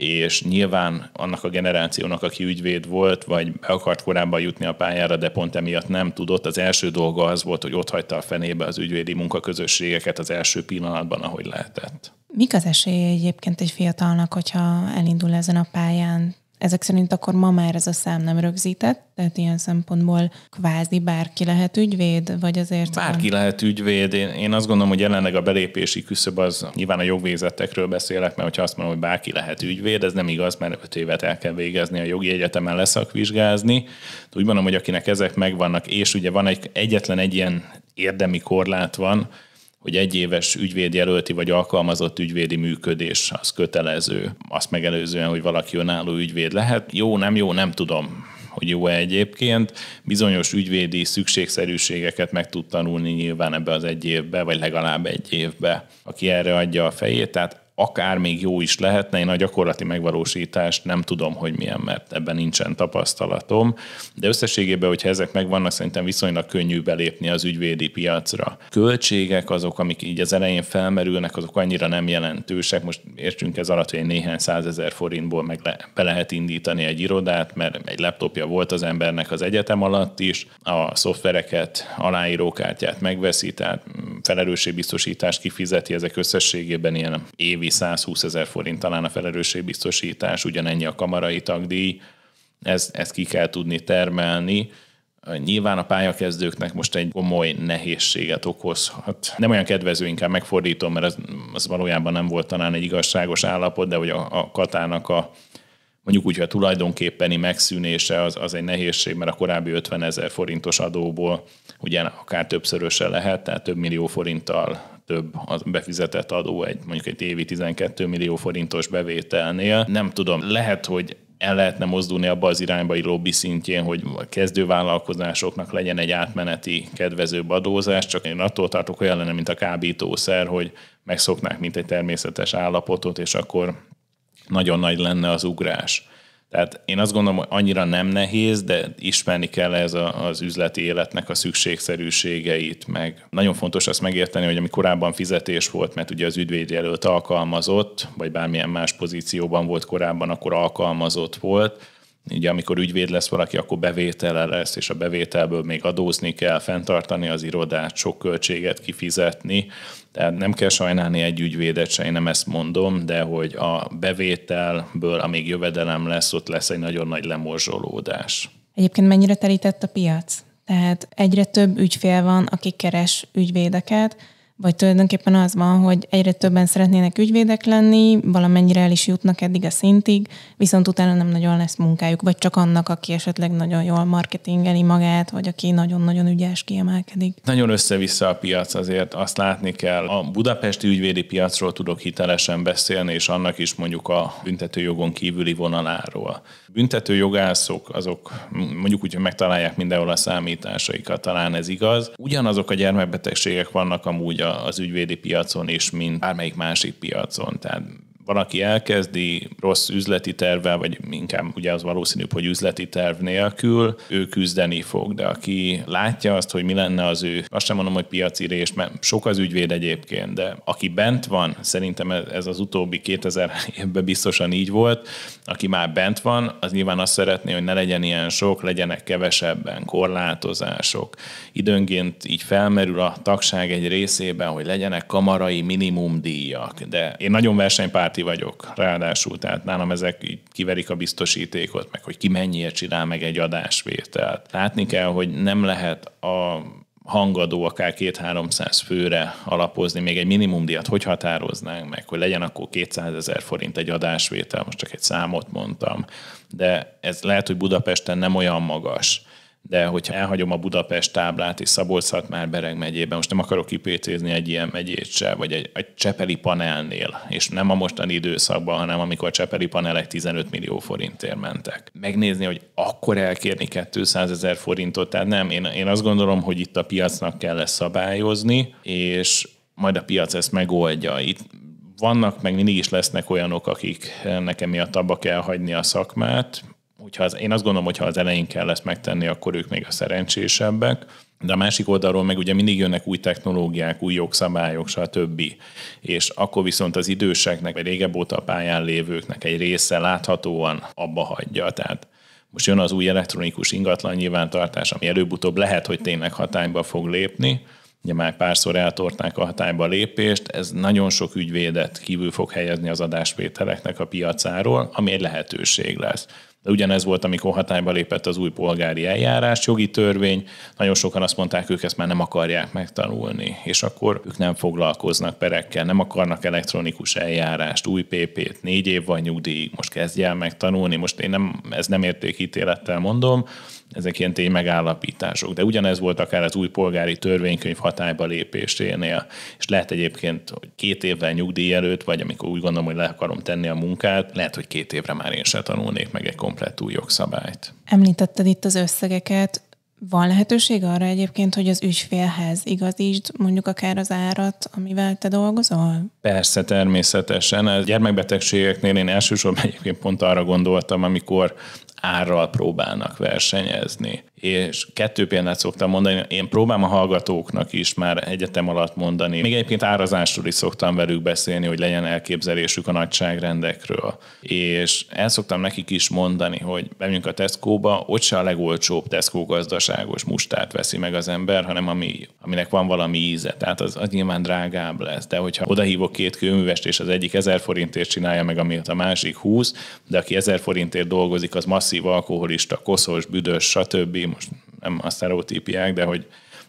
és nyilván annak a generációnak, aki ügyvéd volt, vagy be akart korábban jutni a pályára, de pont emiatt nem tudott, az első dolga az volt, hogy ott hagyta a fenébe az ügyvédi munkaközösségeket az első pillanatban, ahogy lehetett. Mik az esélye egyébként egy fiatalnak, hogyha elindul ezen a pályán? Ezek szerint akkor ma már ez a szám nem rögzített, tehát ilyen szempontból kvázi bárki lehet ügyvéd, vagy azért... Bárki van? lehet ügyvéd. Én, én azt gondolom, hogy jelenleg a belépési küszöb az, nyilván a jogvégzetekről beszélek, mert hogyha azt mondom, hogy bárki lehet ügyvéd, ez nem igaz, mert öt évet el kell végezni a jogi egyetemen leszakvizsgázni. Úgy mondom, hogy akinek ezek megvannak, és ugye van egy, egyetlen egy ilyen érdemi korlát van, hogy egy éves ügyvédjelölti vagy alkalmazott ügyvédi működés az kötelező. Azt megelőzően, hogy valaki önálló ügyvéd lehet. Jó, nem jó, nem tudom hogy jó-e egyébként. Bizonyos ügyvédi szükségszerűségeket meg tud tanulni nyilván ebbe az egy évbe, vagy legalább egy évbe, aki erre adja a fejét. Tehát akár még jó is lehetne, én a gyakorlati megvalósítást nem tudom, hogy milyen, mert ebben nincsen tapasztalatom, de összességében, hogyha ezek megvannak, szerintem viszonylag könnyű belépni az ügyvédi piacra. Költségek azok, amik így az elején felmerülnek, azok annyira nem jelentősek, most értünk ez alatt, hogy néhány százezer forintból meg le, be lehet indítani egy irodát, mert egy laptopja volt az embernek az egyetem alatt is, a szoftvereket, aláírókártyát megveszi, tehát felelősségbiztosítást kifizeti, ezek összességében ilyen évi 120 ezer forint talán a felelősségbiztosítás, ugyanennyi a kamarai tagdíj, ezt, ezt ki kell tudni termelni. Nyilván a pályakezdőknek most egy komoly nehézséget okozhat. Nem olyan kedvező, inkább megfordítom, mert az, az valójában nem volt talán egy igazságos állapot, de hogy a, a katának a mondjuk úgy, hogy a tulajdonképpeni megszűnése az, az egy nehézség, mert a korábbi 50 ezer forintos adóból ugye akár többszöröse lehet, tehát több millió forinttal több a befizetett adó egy mondjuk egy évi 12 millió forintos bevételnél. Nem tudom, lehet, hogy el lehetne mozdulni abba az irányba, hogy lobby szintjén, hogy a kezdővállalkozásoknak legyen egy átmeneti kedvezőbb adózás, csak én attól tartok, olyan lenne, mint a kábítószer, hogy megszoknák, mint egy természetes állapotot, és akkor nagyon nagy lenne az ugrás. Tehát én azt gondolom, hogy annyira nem nehéz, de ismerni kell ez a, az üzleti életnek a szükségszerűségeit, meg nagyon fontos azt megérteni, hogy ami korábban fizetés volt, mert ugye az ügyvédjelölt alkalmazott, vagy bármilyen más pozícióban volt korábban, akkor alkalmazott volt, Ugye amikor ügyvéd lesz valaki, akkor bevétele lesz, és a bevételből még adózni kell, fenntartani az irodát, sok költséget kifizetni. Tehát nem kell sajnálni egy ügyvédet se, én nem ezt mondom, de hogy a bevételből, amíg jövedelem lesz, ott lesz egy nagyon nagy lemorzsolódás. Egyébként mennyire telített a piac? Tehát egyre több ügyfél van, aki keres ügyvédeket, vagy tulajdonképpen az van, hogy egyre többen szeretnének ügyvédek lenni, valamennyire el is jutnak eddig a szintig, viszont utána nem nagyon lesz munkájuk, vagy csak annak, aki esetleg nagyon jól marketingeli magát, vagy aki nagyon-nagyon ügyes kiemelkedik. Nagyon össze-vissza a piac azért, azt látni kell. A budapesti ügyvédi piacról tudok hitelesen beszélni, és annak is mondjuk a büntetőjogon kívüli vonaláról. Büntetőjogászok azok mondjuk úgy, hogy megtalálják mindenhol a számításaikat, talán ez igaz. Ugyanazok a gyermekbetegségek vannak amúgy a az ügyvédi piacon is, mint bármelyik másik piacon. Tehát van, aki elkezdi rossz üzleti tervvel, vagy inkább ugye az valószínűbb, hogy üzleti terv nélkül, ő küzdeni fog, de aki látja azt, hogy mi lenne az ő, azt sem mondom, hogy piacirés, mert sok az ügyvéd egyébként, de aki bent van, szerintem ez az utóbbi 2000 évben biztosan így volt, aki már bent van, az nyilván azt szeretné, hogy ne legyen ilyen sok, legyenek kevesebben korlátozások. Időnként így felmerül a tagság egy részében, hogy legyenek kamarai minimumdíjak, de én nagyon versenypárti párti vagyok, ráadásul, tehát nálam ezek így kiverik a biztosítékot, meg hogy ki mennyiért csinál meg egy adásvételt. Látni kell, hogy nem lehet a hangadó akár 2-300 főre alapozni, még egy minimumdíjat hogy határoznánk meg, hogy legyen akkor 200 ezer forint egy adásvétel, most csak egy számot mondtam, de ez lehet, hogy Budapesten nem olyan magas de hogyha elhagyom a Budapest táblát és szabolcs már Bereg megyében, most nem akarok kipécézni egy ilyen megyét se, vagy egy, egy Csepeli panelnél, és nem a mostani időszakban, hanem amikor a Csepeli panelek 15 millió forintért mentek. Megnézni, hogy akkor elkérni 200 ezer forintot, tehát nem, én, én azt gondolom, hogy itt a piacnak kell lesz szabályozni, és majd a piac ezt megoldja. Itt vannak, meg mindig is lesznek olyanok, akik nekem miatt abba kell hagyni a szakmát, hogyha az, én azt gondolom, hogy ha az elején kell ezt megtenni, akkor ők még a szerencsésebbek, de a másik oldalról meg ugye mindig jönnek új technológiák, új jogszabályok, stb. És akkor viszont az időseknek, vagy régebb óta a pályán lévőknek egy része láthatóan abba hagyja. Tehát most jön az új elektronikus ingatlan nyilvántartás, ami előbb-utóbb lehet, hogy tényleg hatányba fog lépni, Ugye már párszor eltorták a hatályba a lépést, ez nagyon sok ügyvédet kívül fog helyezni az adásvételeknek a piacáról, ami egy lehetőség lesz. De ugyanez volt, amikor hatályba lépett az új polgári eljárás, jogi törvény, nagyon sokan azt mondták, ők ezt már nem akarják megtanulni, és akkor ők nem foglalkoznak perekkel, nem akarnak elektronikus eljárást, új PP-t, négy év van nyugdíj, most kezdj el megtanulni, most én nem, ez nem értékítélettel mondom, ezek ilyen tény megállapítások. De ugyanez volt akár az új polgári törvénykönyv hatályba lépésénél, és lehet egyébként, hogy két évvel nyugdíj előtt, vagy amikor úgy gondolom, hogy le akarom tenni a munkát, lehet, hogy két évre már én se tanulnék meg egy komplett új jogszabályt. Említetted itt az összegeket, van lehetőség arra egyébként, hogy az ügyfélhez igazítsd mondjuk akár az árat, amivel te dolgozol? Persze, természetesen. A gyermekbetegségeknél én elsősorban egyébként pont arra gondoltam, amikor árral próbálnak versenyezni. És kettő példát szoktam mondani, én próbálom a hallgatóknak is már egyetem alatt mondani. Még egyébként árazásról is szoktam velük beszélni, hogy legyen elképzelésük a nagyságrendekről. És el szoktam nekik is mondani, hogy bemegyünk a Tesco-ba, ott se a legolcsóbb Tesco gazdaságos mustárt veszi meg az ember, hanem ami, aminek van valami íze. Tehát az, az nyilván drágább lesz. De hogyha odahívok két kőművest, és az egyik 1000 forintért csinálja meg, amit a másik 20, de aki 1000 forintért dolgozik, az massz masszív alkoholista, koszos, büdös, stb. Most nem a sztereotípiák, de hogy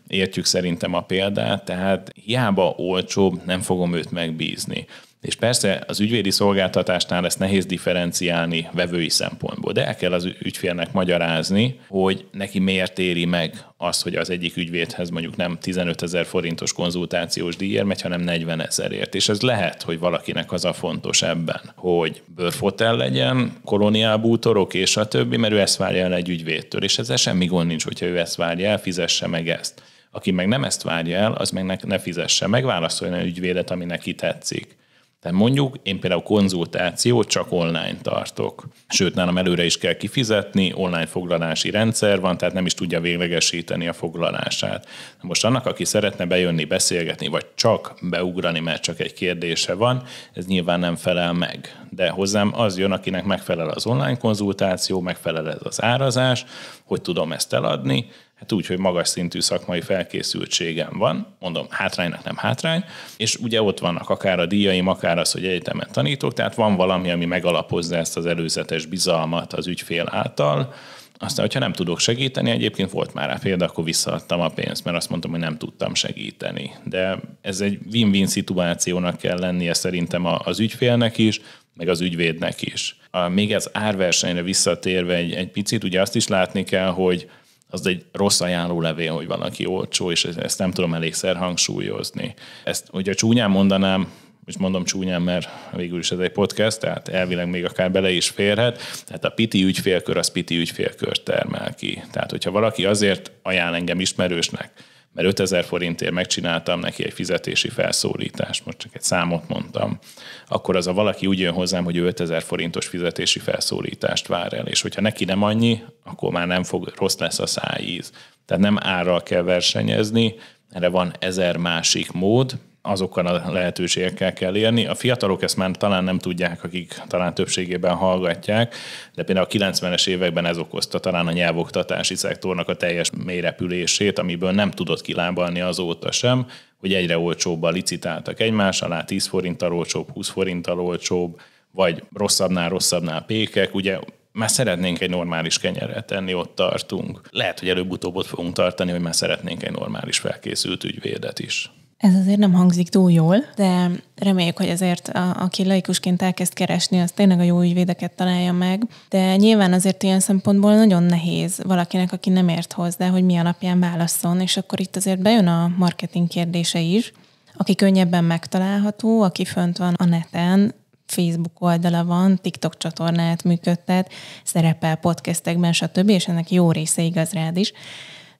értjük szerintem a példát, tehát hiába olcsóbb, nem fogom őt megbízni. És persze az ügyvédi szolgáltatásnál ezt nehéz differenciálni vevői szempontból, de el kell az ügyfélnek magyarázni, hogy neki miért éri meg az, hogy az egyik ügyvédhez mondjuk nem 15 ezer forintos konzultációs díjért megy, hanem 40 ezerért. És ez lehet, hogy valakinek az a fontos ebben, hogy bőrfotel legyen, koloniálbútorok és a többi, mert ő ezt várja el egy ügyvédtől, és ezzel semmi gond nincs, hogyha ő ezt várja el, fizesse meg ezt. Aki meg nem ezt várja el, az meg ne, ne fizesse meg, válaszoljon egy ügyvédet, ami neki tetszik. Tehát mondjuk én például konzultációt csak online tartok. Sőt, nálam előre is kell kifizetni, online foglalási rendszer van, tehát nem is tudja véglegesíteni a foglalását. Na most annak, aki szeretne bejönni, beszélgetni, vagy csak beugrani, mert csak egy kérdése van, ez nyilván nem felel meg. De hozzám az jön, akinek megfelel az online konzultáció, megfelel ez az árazás, hogy tudom ezt eladni, Hát úgy, hogy magas szintű szakmai felkészültségem van, mondom, hátránynak nem hátrány, és ugye ott vannak akár a díjaim, akár az, hogy egyetemet tanítok, tehát van valami, ami megalapozza ezt az előzetes bizalmat az ügyfél által, aztán, hogyha nem tudok segíteni, egyébként volt már rá példa, akkor visszaadtam a pénzt, mert azt mondtam, hogy nem tudtam segíteni. De ez egy win-win szituációnak kell lennie szerintem az ügyfélnek is, meg az ügyvédnek is. A Még ez árversenyre visszatérve egy, egy picit, ugye azt is látni kell, hogy az egy rossz ajánló levél, hogy aki olcsó, és ezt nem tudom elégszer hangsúlyozni. Ezt, ugye csúnyán mondanám, és mondom csúnyán, mert végül is ez egy podcast, tehát elvileg még akár bele is férhet, tehát a piti ügyfélkör az piti ügyfélkör termel ki. Tehát, hogyha valaki azért ajánl engem ismerősnek, mert 5000 forintért megcsináltam neki egy fizetési felszólítást, most csak egy számot mondtam, akkor az a valaki úgy jön hozzám, hogy ő 5000 forintos fizetési felszólítást vár el, és hogyha neki nem annyi, akkor már nem fog, rossz lesz a szájíz. Tehát nem árral kell versenyezni, erre van ezer másik mód, azokkal a lehetőségekkel kell élni. A fiatalok ezt már talán nem tudják, akik talán többségében hallgatják, de például a 90-es években ez okozta talán a nyelvoktatási szektornak a teljes mélyrepülését, amiből nem tudott kilábalni azóta sem, hogy egyre olcsóbban licitáltak egymás alá, 10 forinttal olcsóbb, 20 forinttal olcsóbb, vagy rosszabbnál rosszabbnál pékek, ugye már szeretnénk egy normális kenyeret tenni, ott tartunk. Lehet, hogy előbb-utóbb ott fogunk tartani, hogy már szeretnénk egy normális felkészült ügyvédet is. Ez azért nem hangzik túl jól, de reméljük, hogy azért a, aki laikusként elkezd keresni, az tényleg a jó ügyvédeket találja meg. De nyilván azért ilyen szempontból nagyon nehéz valakinek, aki nem ért hozzá, hogy mi alapján válaszol, és akkor itt azért bejön a marketing kérdése is, aki könnyebben megtalálható, aki fönt van a neten, Facebook oldala van, TikTok csatornát működtet, szerepel podcastekben, stb., és ennek jó része igaz rád is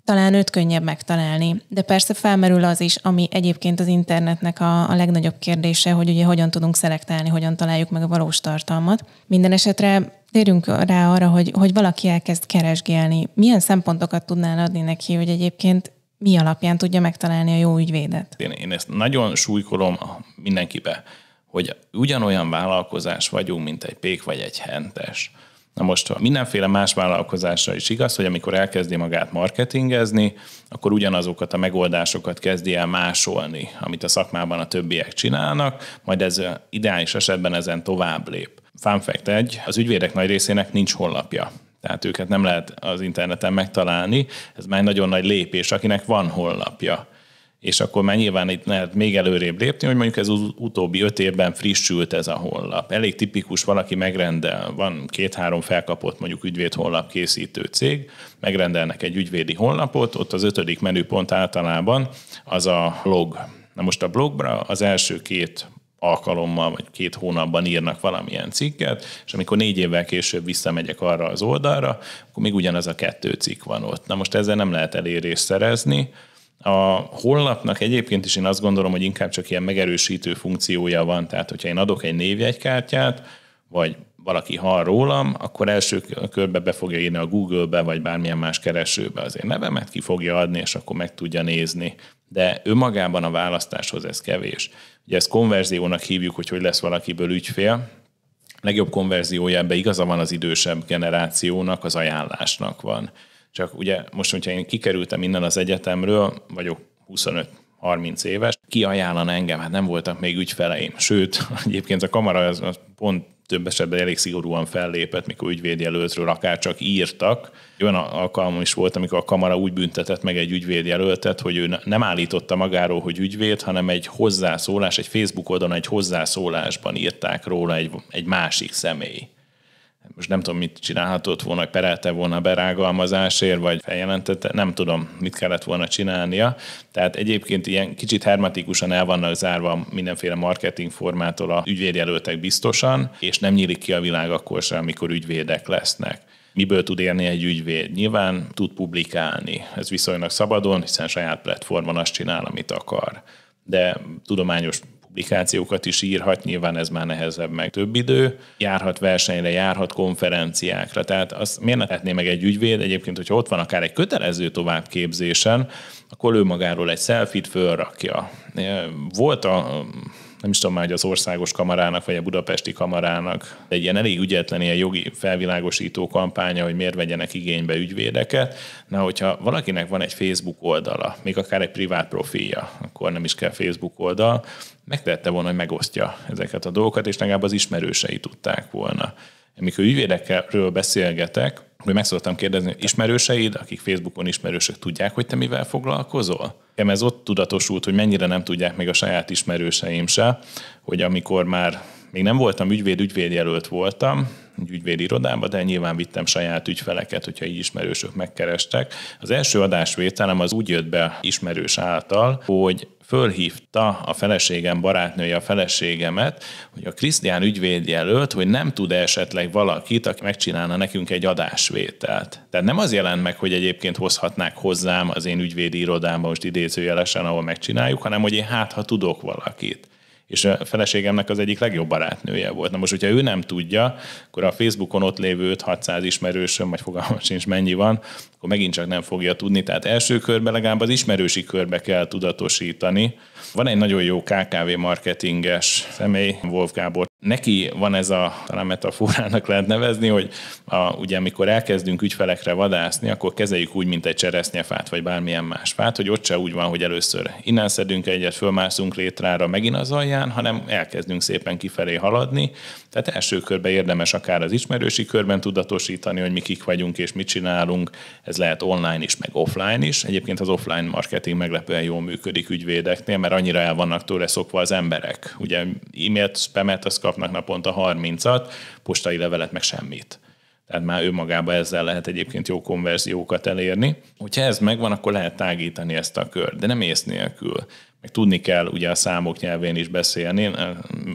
talán őt könnyebb megtalálni. De persze felmerül az is, ami egyébként az internetnek a, a legnagyobb kérdése, hogy ugye hogyan tudunk szelektálni, hogyan találjuk meg a valós tartalmat. Minden esetre térjünk rá arra, hogy, hogy valaki elkezd keresgélni. Milyen szempontokat tudnál adni neki, hogy egyébként mi alapján tudja megtalálni a jó ügyvédet? Én, én ezt nagyon súlykolom mindenkibe, hogy ugyanolyan vállalkozás vagyunk, mint egy pék vagy egy hentes Na most mindenféle más vállalkozásra is igaz, hogy amikor elkezdi magát marketingezni, akkor ugyanazokat a megoldásokat kezdi el másolni, amit a szakmában a többiek csinálnak, majd ez ideális esetben ezen tovább lép. Fun fact 1, az ügyvédek nagy részének nincs honlapja tehát őket nem lehet az interneten megtalálni, ez már egy nagyon nagy lépés, akinek van honlapja és akkor már nyilván itt lehet még előrébb lépni, hogy mondjuk ez az utóbbi öt évben frissült ez a honlap. Elég tipikus, valaki megrendel, van két-három felkapott mondjuk ügyvéd honlap készítő cég, megrendelnek egy ügyvédi honlapot, ott az ötödik menüpont általában az a log. Na most a blogra az első két alkalommal vagy két hónapban írnak valamilyen cikket, és amikor négy évvel később visszamegyek arra az oldalra, akkor még ugyanaz a kettő cikk van ott. Na most ezzel nem lehet elérést szerezni, a honlapnak egyébként is én azt gondolom, hogy inkább csak ilyen megerősítő funkciója van. Tehát, hogyha én adok egy névjegykártyát, vagy valaki hall rólam, akkor első körbe be fogja írni a Google-be, vagy bármilyen más keresőbe az én nevemet, ki fogja adni, és akkor meg tudja nézni. De önmagában a választáshoz ez kevés. Ugye ezt konverziónak hívjuk, hogy hogy lesz valakiből ügyfél. Legjobb konverziója ebbe igaza van az idősebb generációnak, az ajánlásnak van. Csak ugye most, hogyha én kikerültem innen az egyetemről, vagyok 25 30 éves, ki ajánlana engem, hát nem voltak még ügyfeleim. Sőt, egyébként a kamara az, az pont több esetben elég szigorúan fellépett, mikor ügyvédjelöltről akár csak írtak. Olyan alkalmam is volt, amikor a kamara úgy büntetett meg egy ügyvédjelöltet, hogy ő nem állította magáról, hogy ügyvéd, hanem egy hozzászólás, egy Facebook oldalon egy hozzászólásban írták róla egy, egy másik személy most nem tudom, mit csinálhatott volna, perelte volna berágalmazásért, vagy feljelentette, nem tudom, mit kellett volna csinálnia. Tehát egyébként ilyen kicsit hermetikusan el vannak zárva mindenféle marketing formától a ügyvédjelöltek biztosan, és nem nyílik ki a világ akkor sem, amikor ügyvédek lesznek miből tud élni egy ügyvéd. Nyilván tud publikálni, ez viszonylag szabadon, hiszen saját platformon azt csinál, amit akar de tudományos publikációkat is írhat, nyilván ez már nehezebb meg több idő, járhat versenyre, járhat konferenciákra, tehát azt miért ne tehetné meg egy ügyvéd egyébként, hogyha ott van akár egy kötelező továbbképzésen, akkor ő magáról egy selfit fölrakja. Volt a nem is tudom már, hogy az országos kamarának, vagy a budapesti kamarának egy ilyen elég ügyetlen ilyen jogi felvilágosító kampánya, hogy miért vegyenek igénybe ügyvédeket. Na, hogyha valakinek van egy Facebook oldala, még akár egy privát profilja, akkor nem is kell Facebook oldal, megtehette volna, hogy megosztja ezeket a dolgokat, és legalább az ismerősei tudták volna. Amikor ügyvédekről beszélgetek, hogy meg szoktam kérdezni, ismerőseid, akik Facebookon ismerősök tudják, hogy te mivel foglalkozol? Én ez ott tudatosult, hogy mennyire nem tudják még a saját ismerőseim se, hogy amikor már még nem voltam ügyvéd, ügyvédjelölt voltam, ügyvédirodába, de nyilván vittem saját ügyfeleket, hogyha így ismerősök megkerestek. Az első adásvételem az úgy jött be ismerős által, hogy fölhívta a feleségem barátnője a feleségemet, hogy a Krisztián ügyvéd jelölt, hogy nem tud esetleg valakit, aki megcsinálna nekünk egy adásvételt. Tehát nem az jelent meg, hogy egyébként hozhatnák hozzám az én ügyvédi irodámba most idézőjelesen, ahol megcsináljuk, hanem hogy én hát, ha tudok valakit és a feleségemnek az egyik legjobb barátnője volt. Na most, hogyha ő nem tudja, akkor a Facebookon ott lévő 600 ismerősöm, vagy fogalmam sincs mennyi van, akkor megint csak nem fogja tudni. Tehát első körben legalább az ismerősi körbe kell tudatosítani. Van egy nagyon jó KKV marketinges személy, Wolf Gábor. Neki van ez a, talán metaforának lehet nevezni, hogy a, ugye amikor elkezdünk ügyfelekre vadászni, akkor kezeljük úgy, mint egy cseresznyefát, vagy bármilyen más fát, hogy ott se úgy van, hogy először innen szedünk egyet, fölmászunk létrára megint az alján, hanem elkezdünk szépen kifelé haladni. Tehát első körben érdemes akár az ismerősi körben tudatosítani, hogy mi kik vagyunk és mit csinálunk ez lehet online is, meg offline is. Egyébként az offline marketing meglepően jól működik ügyvédeknél, mert annyira el vannak tőle szokva az emberek. Ugye e-mailt, spamet, azt kapnak naponta 30-at, postai levelet meg semmit. Tehát már önmagában ezzel lehet egyébként jó konverziókat elérni. Hogyha ez megvan, akkor lehet tágítani ezt a kört, de nem ész nélkül. Meg tudni kell ugye a számok nyelvén is beszélni.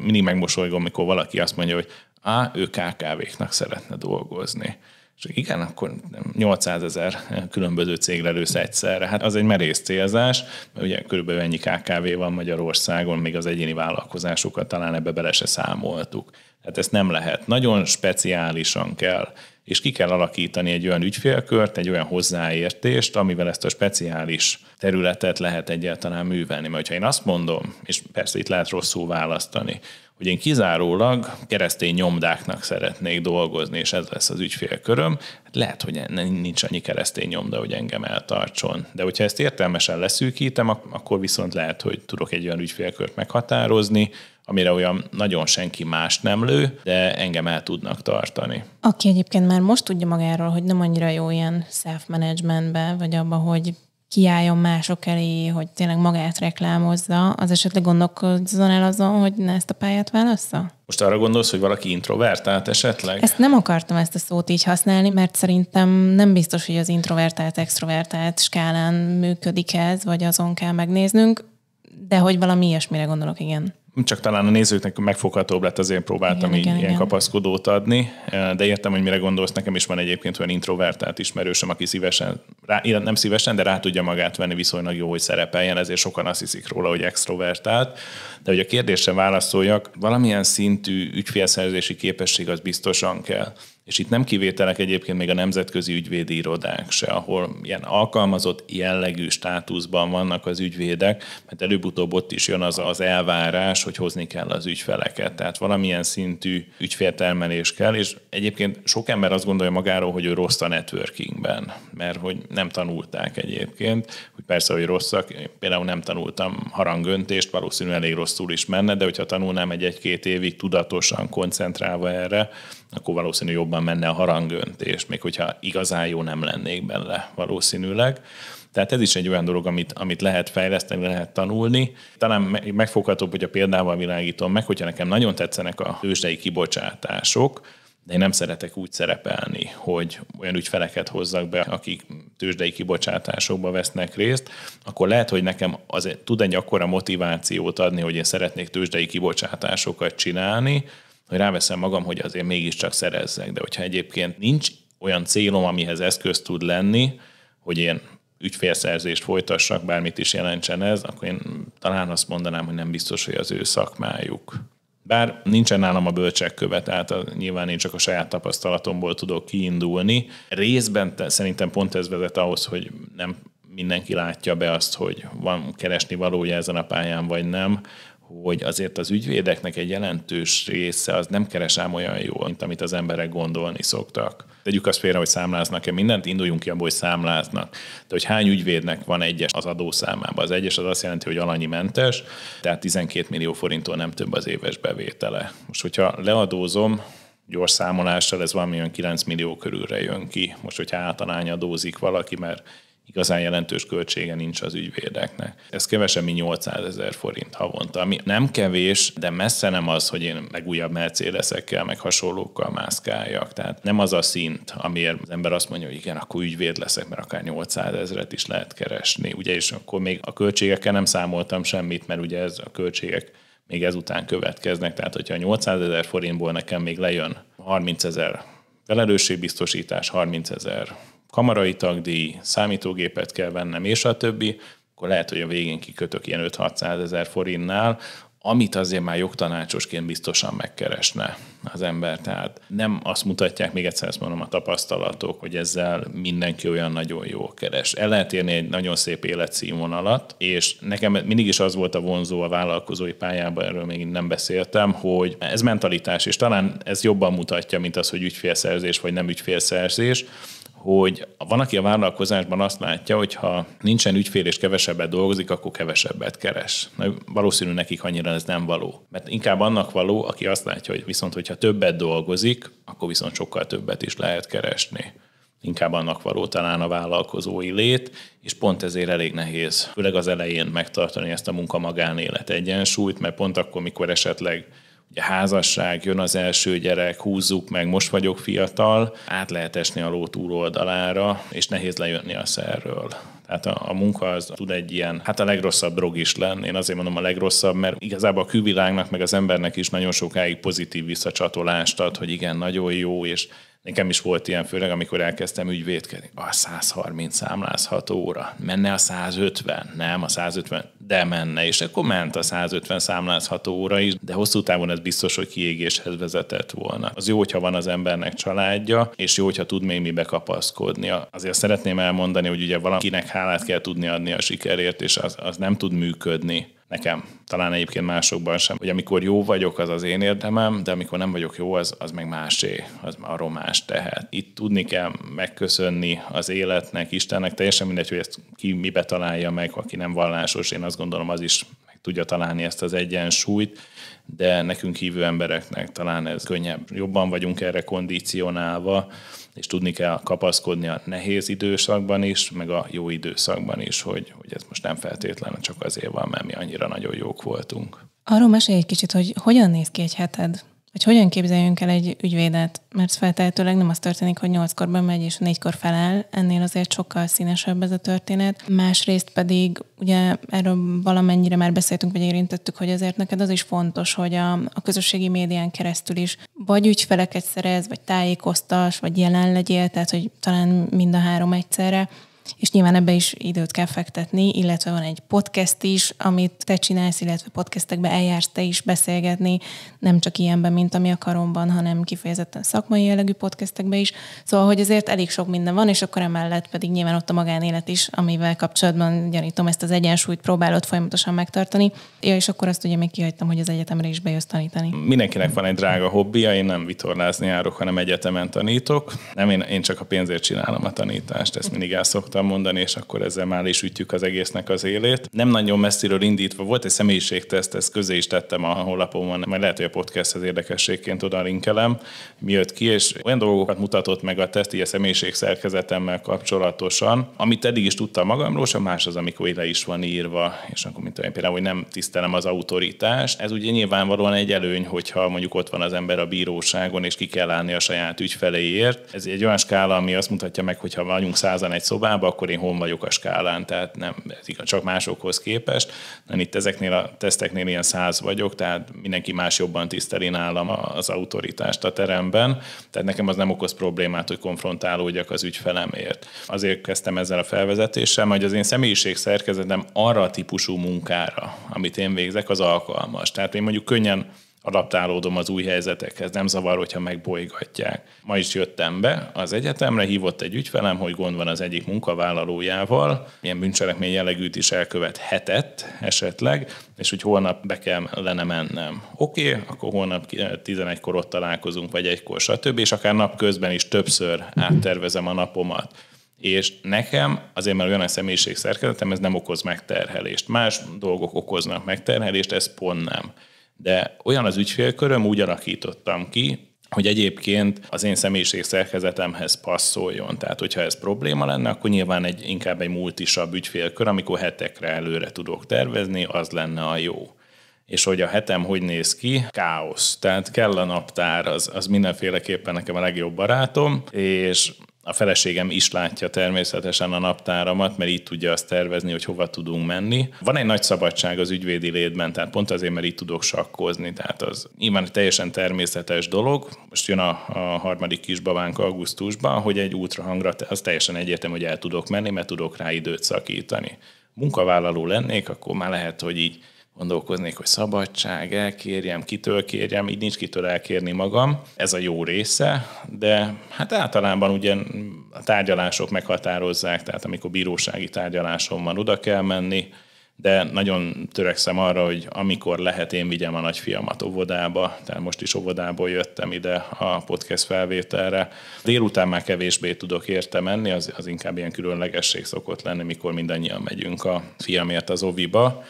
Mindig megmosolygom, amikor valaki azt mondja, hogy á, ő KKV-knak szeretne dolgozni. És igen, akkor 800 ezer különböző cégre lősz egyszerre. Hát az egy merész célzás, mert ugye körülbelül ennyi KKV van Magyarországon, még az egyéni vállalkozásokat talán ebbe bele se számoltuk. Tehát ezt nem lehet. Nagyon speciálisan kell, és ki kell alakítani egy olyan ügyfélkört, egy olyan hozzáértést, amivel ezt a speciális területet lehet egyáltalán művelni. Mert ha én azt mondom, és persze itt lehet rosszul választani, hogy én kizárólag keresztény nyomdáknak szeretnék dolgozni, és ez lesz az ügyfélköröm, hát lehet, hogy nincs annyi keresztény nyomda, hogy engem eltartson. De hogyha ezt értelmesen leszűkítem, akkor viszont lehet, hogy tudok egy olyan ügyfélkört meghatározni, amire olyan nagyon senki más nem lő, de engem el tudnak tartani. Aki egyébként már most tudja magáról, hogy nem annyira jó ilyen self managementben vagy abba, hogy kiálljon mások elé, hogy tényleg magát reklámozza, az esetleg gondolkodzon el azon, hogy ne ezt a pályát válassza? Most arra gondolsz, hogy valaki introvertált esetleg? Ezt nem akartam ezt a szót így használni, mert szerintem nem biztos, hogy az introvertált-extrovertált skálán működik ez, vagy azon kell megnéznünk, de hogy valami ilyesmire gondolok, igen csak talán a nézőknek megfoghatóbb lett, azért próbáltam igen, így igen, ilyen igen. kapaszkodót adni, eh, de értem, hogy mire gondolsz, nekem is van egyébként olyan introvertált ismerősöm, aki szívesen, rá, nem szívesen, de rá tudja magát venni viszonylag jó, hogy szerepeljen, ezért sokan azt hiszik róla, hogy extrovertált. De hogy a kérdésre válaszoljak, valamilyen szintű ügyfélszerzési képesség az biztosan kell. És itt nem kivételek egyébként még a nemzetközi ügyvédi irodák se, ahol ilyen alkalmazott jellegű státuszban vannak az ügyvédek, mert előbb-utóbb ott is jön az az elvárás, hogy hozni kell az ügyfeleket. Tehát valamilyen szintű ügyféltermelés kell, és egyébként sok ember azt gondolja magáról, hogy ő rossz a networkingben, mert hogy nem tanulták egyébként, hogy persze, hogy rosszak, Én például nem tanultam harangöntést, valószínűleg elég rosszul is menne, de hogyha tanulnám egy-egy-két évig tudatosan koncentrálva erre, akkor valószínű jobban menne a harangöntés, még hogyha igazán jó nem lennék benne valószínűleg. Tehát ez is egy olyan dolog, amit, amit lehet fejleszteni, lehet tanulni. Talán megfoghatóbb, hogy a példával világítom meg, hogyha nekem nagyon tetszenek a tőzsdei kibocsátások, de én nem szeretek úgy szerepelni, hogy olyan ügyfeleket hozzak be, akik tőzsdei kibocsátásokba vesznek részt, akkor lehet, hogy nekem az tud egy akkora motivációt adni, hogy én szeretnék tőzsdei kibocsátásokat csinálni, hogy ráveszem magam, hogy azért mégiscsak szerezzek. De hogyha egyébként nincs olyan célom, amihez eszköz tud lenni, hogy én ügyfélszerzést folytassak, bármit is jelentsen ez, akkor én talán azt mondanám, hogy nem biztos, hogy az ő szakmájuk. Bár nincsen nálam a bölcsek követ, tehát nyilván én csak a saját tapasztalatomból tudok kiindulni. Részben szerintem pont ez vezet ahhoz, hogy nem mindenki látja be azt, hogy van keresni valója ezen a pályán, vagy nem, hogy azért az ügyvédeknek egy jelentős része az nem keres ám olyan jó, mint amit az emberek gondolni szoktak. Tegyük azt félre, hogy számláznak-e mindent, induljunk ki abból, hogy számláznak. De hogy hány ügyvédnek van egyes az adószámában? Az egyes az azt jelenti, hogy alanyi mentes, tehát 12 millió forinttól nem több az éves bevétele. Most, hogyha leadózom, gyors számolással ez valamilyen 9 millió körülre jön ki. Most, hogyha általány adózik valaki, mert igazán jelentős költsége nincs az ügyvédeknek. Ez kevesebb, mint 800 ezer forint havonta, ami nem kevés, de messze nem az, hogy én meg újabb Mercedesekkel, meg hasonlókkal mászkáljak. Tehát nem az a szint, amiért az ember azt mondja, hogy igen, akkor ügyvéd leszek, mert akár 800 ezeret is lehet keresni. Ugye, és akkor még a költségekkel nem számoltam semmit, mert ugye ez a költségek még ezután következnek. Tehát, hogyha 800 ezer forintból nekem még lejön 30 ezer felelősségbiztosítás, 30 ezer kamarai tagdíj, számítógépet kell vennem, és a többi, akkor lehet, hogy a végén kikötök ilyen 5-600 ezer forinnál, amit azért már jogtanácsosként biztosan megkeresne az ember. Tehát nem azt mutatják, még egyszer ezt mondom, a tapasztalatok, hogy ezzel mindenki olyan nagyon jó keres. El lehet érni egy nagyon szép életszínvonalat, és nekem mindig is az volt a vonzó a vállalkozói pályában, erről még nem beszéltem, hogy ez mentalitás, és talán ez jobban mutatja, mint az, hogy ügyfélszerzés vagy nem ügyfélszerzés, hogy van, aki a vállalkozásban azt látja, hogy ha nincsen ügyfél és kevesebbet dolgozik, akkor kevesebbet keres. Na, valószínű nekik annyira ez nem való. Mert inkább annak való, aki azt látja, hogy viszont, hogyha többet dolgozik, akkor viszont sokkal többet is lehet keresni inkább annak való talán a vállalkozói lét, és pont ezért elég nehéz, főleg az elején megtartani ezt a munka-magánélet egyensúlyt, mert pont akkor, mikor esetleg Ugye házasság, jön az első gyerek, húzzuk meg, most vagyok fiatal, át lehet esni a ló túloldalára, és nehéz lejönni a szerről. Tehát a, a munka az tud egy ilyen, hát a legrosszabb drog is lenni. Én azért mondom a legrosszabb, mert igazából a külvilágnak, meg az embernek is nagyon sokáig pozitív visszacsatolást ad, hogy igen, nagyon jó, és Nekem is volt ilyen, főleg amikor elkezdtem ügyvédkedni. A 130 számlázható óra, menne a 150, nem, a 150 de menne, és akkor ment a 150 számlázható óra is, de hosszú távon ez biztos, hogy kiégéshez vezetett volna. Az jó, hogyha van az embernek családja, és jó, hogyha tud még mibe kapaszkodnia. Azért szeretném elmondani, hogy ugye valakinek hálát kell tudni adni a sikerért, és az, az nem tud működni nekem. Talán egyébként másokban sem, hogy amikor jó vagyok, az az én érdemem, de amikor nem vagyok jó, az, az meg másé, az a romás tehet. Itt tudni kell megköszönni az életnek, Istennek, teljesen mindegy, hogy ezt ki mibe találja meg, aki nem vallásos, én azt gondolom az is meg tudja találni ezt az egyensúlyt, de nekünk hívő embereknek talán ez könnyebb. Jobban vagyunk erre kondicionálva, és tudni kell kapaszkodni a nehéz időszakban is, meg a jó időszakban is, hogy, hogy ez most nem feltétlenül csak azért van, mert mi annyira nagyon jók voltunk. Arról mesélj egy kicsit, hogy hogyan néz ki egy heted? hogy hogyan képzeljünk el egy ügyvédet, mert feltehetőleg nem az történik, hogy nyolckor bemegy és négykor feláll, ennél azért sokkal színesebb ez a történet. Másrészt pedig, ugye erről valamennyire már beszéltünk, vagy érintettük, hogy azért neked az is fontos, hogy a, a közösségi médián keresztül is vagy ügyfeleket szerez, vagy tájékoztas, vagy jelen legyél, tehát hogy talán mind a három egyszerre és nyilván ebbe is időt kell fektetni, illetve van egy podcast is, amit te csinálsz, illetve podcastekbe eljársz te is beszélgetni, nem csak ilyenben, mint ami a karomban, hanem kifejezetten szakmai jellegű podcastekbe is. Szóval, hogy azért elég sok minden van, és akkor emellett pedig nyilván ott a magánélet is, amivel kapcsolatban gyanítom ezt az egyensúlyt próbálod folyamatosan megtartani. Ja, és akkor azt ugye még kihagytam, hogy az egyetemre is bejössz tanítani. Mindenkinek van egy drága hobbija, én nem vitorlázni járok, hanem egyetemen tanítok. Nem, én, én csak a pénzért csinálom a tanítást, ezt mindig el szoktam szoktam mondani, és akkor ezzel már is ütjük az egésznek az élét. Nem nagyon messziről indítva volt egy személyiségteszt, ezt közé is tettem a honlapomon, majd lehet, hogy a podcast az érdekességként oda linkelem, mi jött ki, és olyan dolgokat mutatott meg a teszt, így a személyiség szerkezetemmel kapcsolatosan, amit eddig is tudtam magamról, és a más az, amikor ide is van írva, és akkor mint olyan például, hogy nem tisztelem az autoritást. Ez ugye nyilvánvalóan egy előny, hogyha mondjuk ott van az ember a bíróságon, és ki kell állni a saját ügyfeléért. Ez egy olyan skála, ami azt mutatja meg, hogyha vagyunk százan egy szobában, általában akkor én hon vagyok a skálán, tehát nem csak másokhoz képest. Na, itt ezeknél a teszteknél ilyen száz vagyok, tehát mindenki más jobban tiszteli nálam az autoritást a teremben, tehát nekem az nem okoz problémát, hogy konfrontálódjak az ügyfelemért. Azért kezdtem ezzel a felvezetéssel, hogy az én személyiség szerkezetem arra a típusú munkára, amit én végzek, az alkalmas. Tehát én mondjuk könnyen adaptálódom az új helyzetekhez, nem zavar, hogyha megbolygatják. Ma is jöttem be az egyetemre, hívott egy ügyfelem, hogy gond van az egyik munkavállalójával, ilyen bűncselekmény jellegűt is elkövethetett esetleg, és hogy holnap be kellene mennem. Oké, okay, akkor holnap 11-kor ott találkozunk, vagy egykor, stb. És akár napközben is többször áttervezem a napomat és nekem, azért mert olyan a személyiség szerkezetem, ez nem okoz megterhelést. Más dolgok okoznak megterhelést, ez pont nem de olyan az ügyfélköröm úgy alakítottam ki, hogy egyébként az én személyiség szerkezetemhez passzoljon. Tehát, hogyha ez probléma lenne, akkor nyilván egy, inkább egy multisabb ügyfélkör, amikor hetekre előre tudok tervezni, az lenne a jó és hogy a hetem hogy néz ki, káosz. Tehát kell a naptár, az, az mindenféleképpen nekem a legjobb barátom, és a feleségem is látja természetesen a naptáramat, mert így tudja azt tervezni, hogy hova tudunk menni. Van egy nagy szabadság az ügyvédi létben, tehát pont azért, mert így tudok sakkozni, tehát az nyilván egy teljesen természetes dolog. Most jön a, a harmadik kisbabánk augusztusban, hogy egy ultrahangra, az teljesen egyértelmű, hogy el tudok menni, mert tudok rá időt szakítani. Munkavállaló lennék, akkor már lehet, hogy így gondolkoznék, hogy szabadság, elkérjem, kitől kérjem, így nincs kitől elkérni magam. Ez a jó része, de hát általában ugye a tárgyalások meghatározzák, tehát amikor bírósági tárgyalásom van, oda kell menni, de nagyon törekszem arra, hogy amikor lehet, én vigyem a nagyfiamat óvodába, tehát most is óvodából jöttem ide a podcast felvételre. Délután már kevésbé tudok érte menni, az, az inkább ilyen különlegesség szokott lenni, mikor mindannyian megyünk a fiamért az oviba,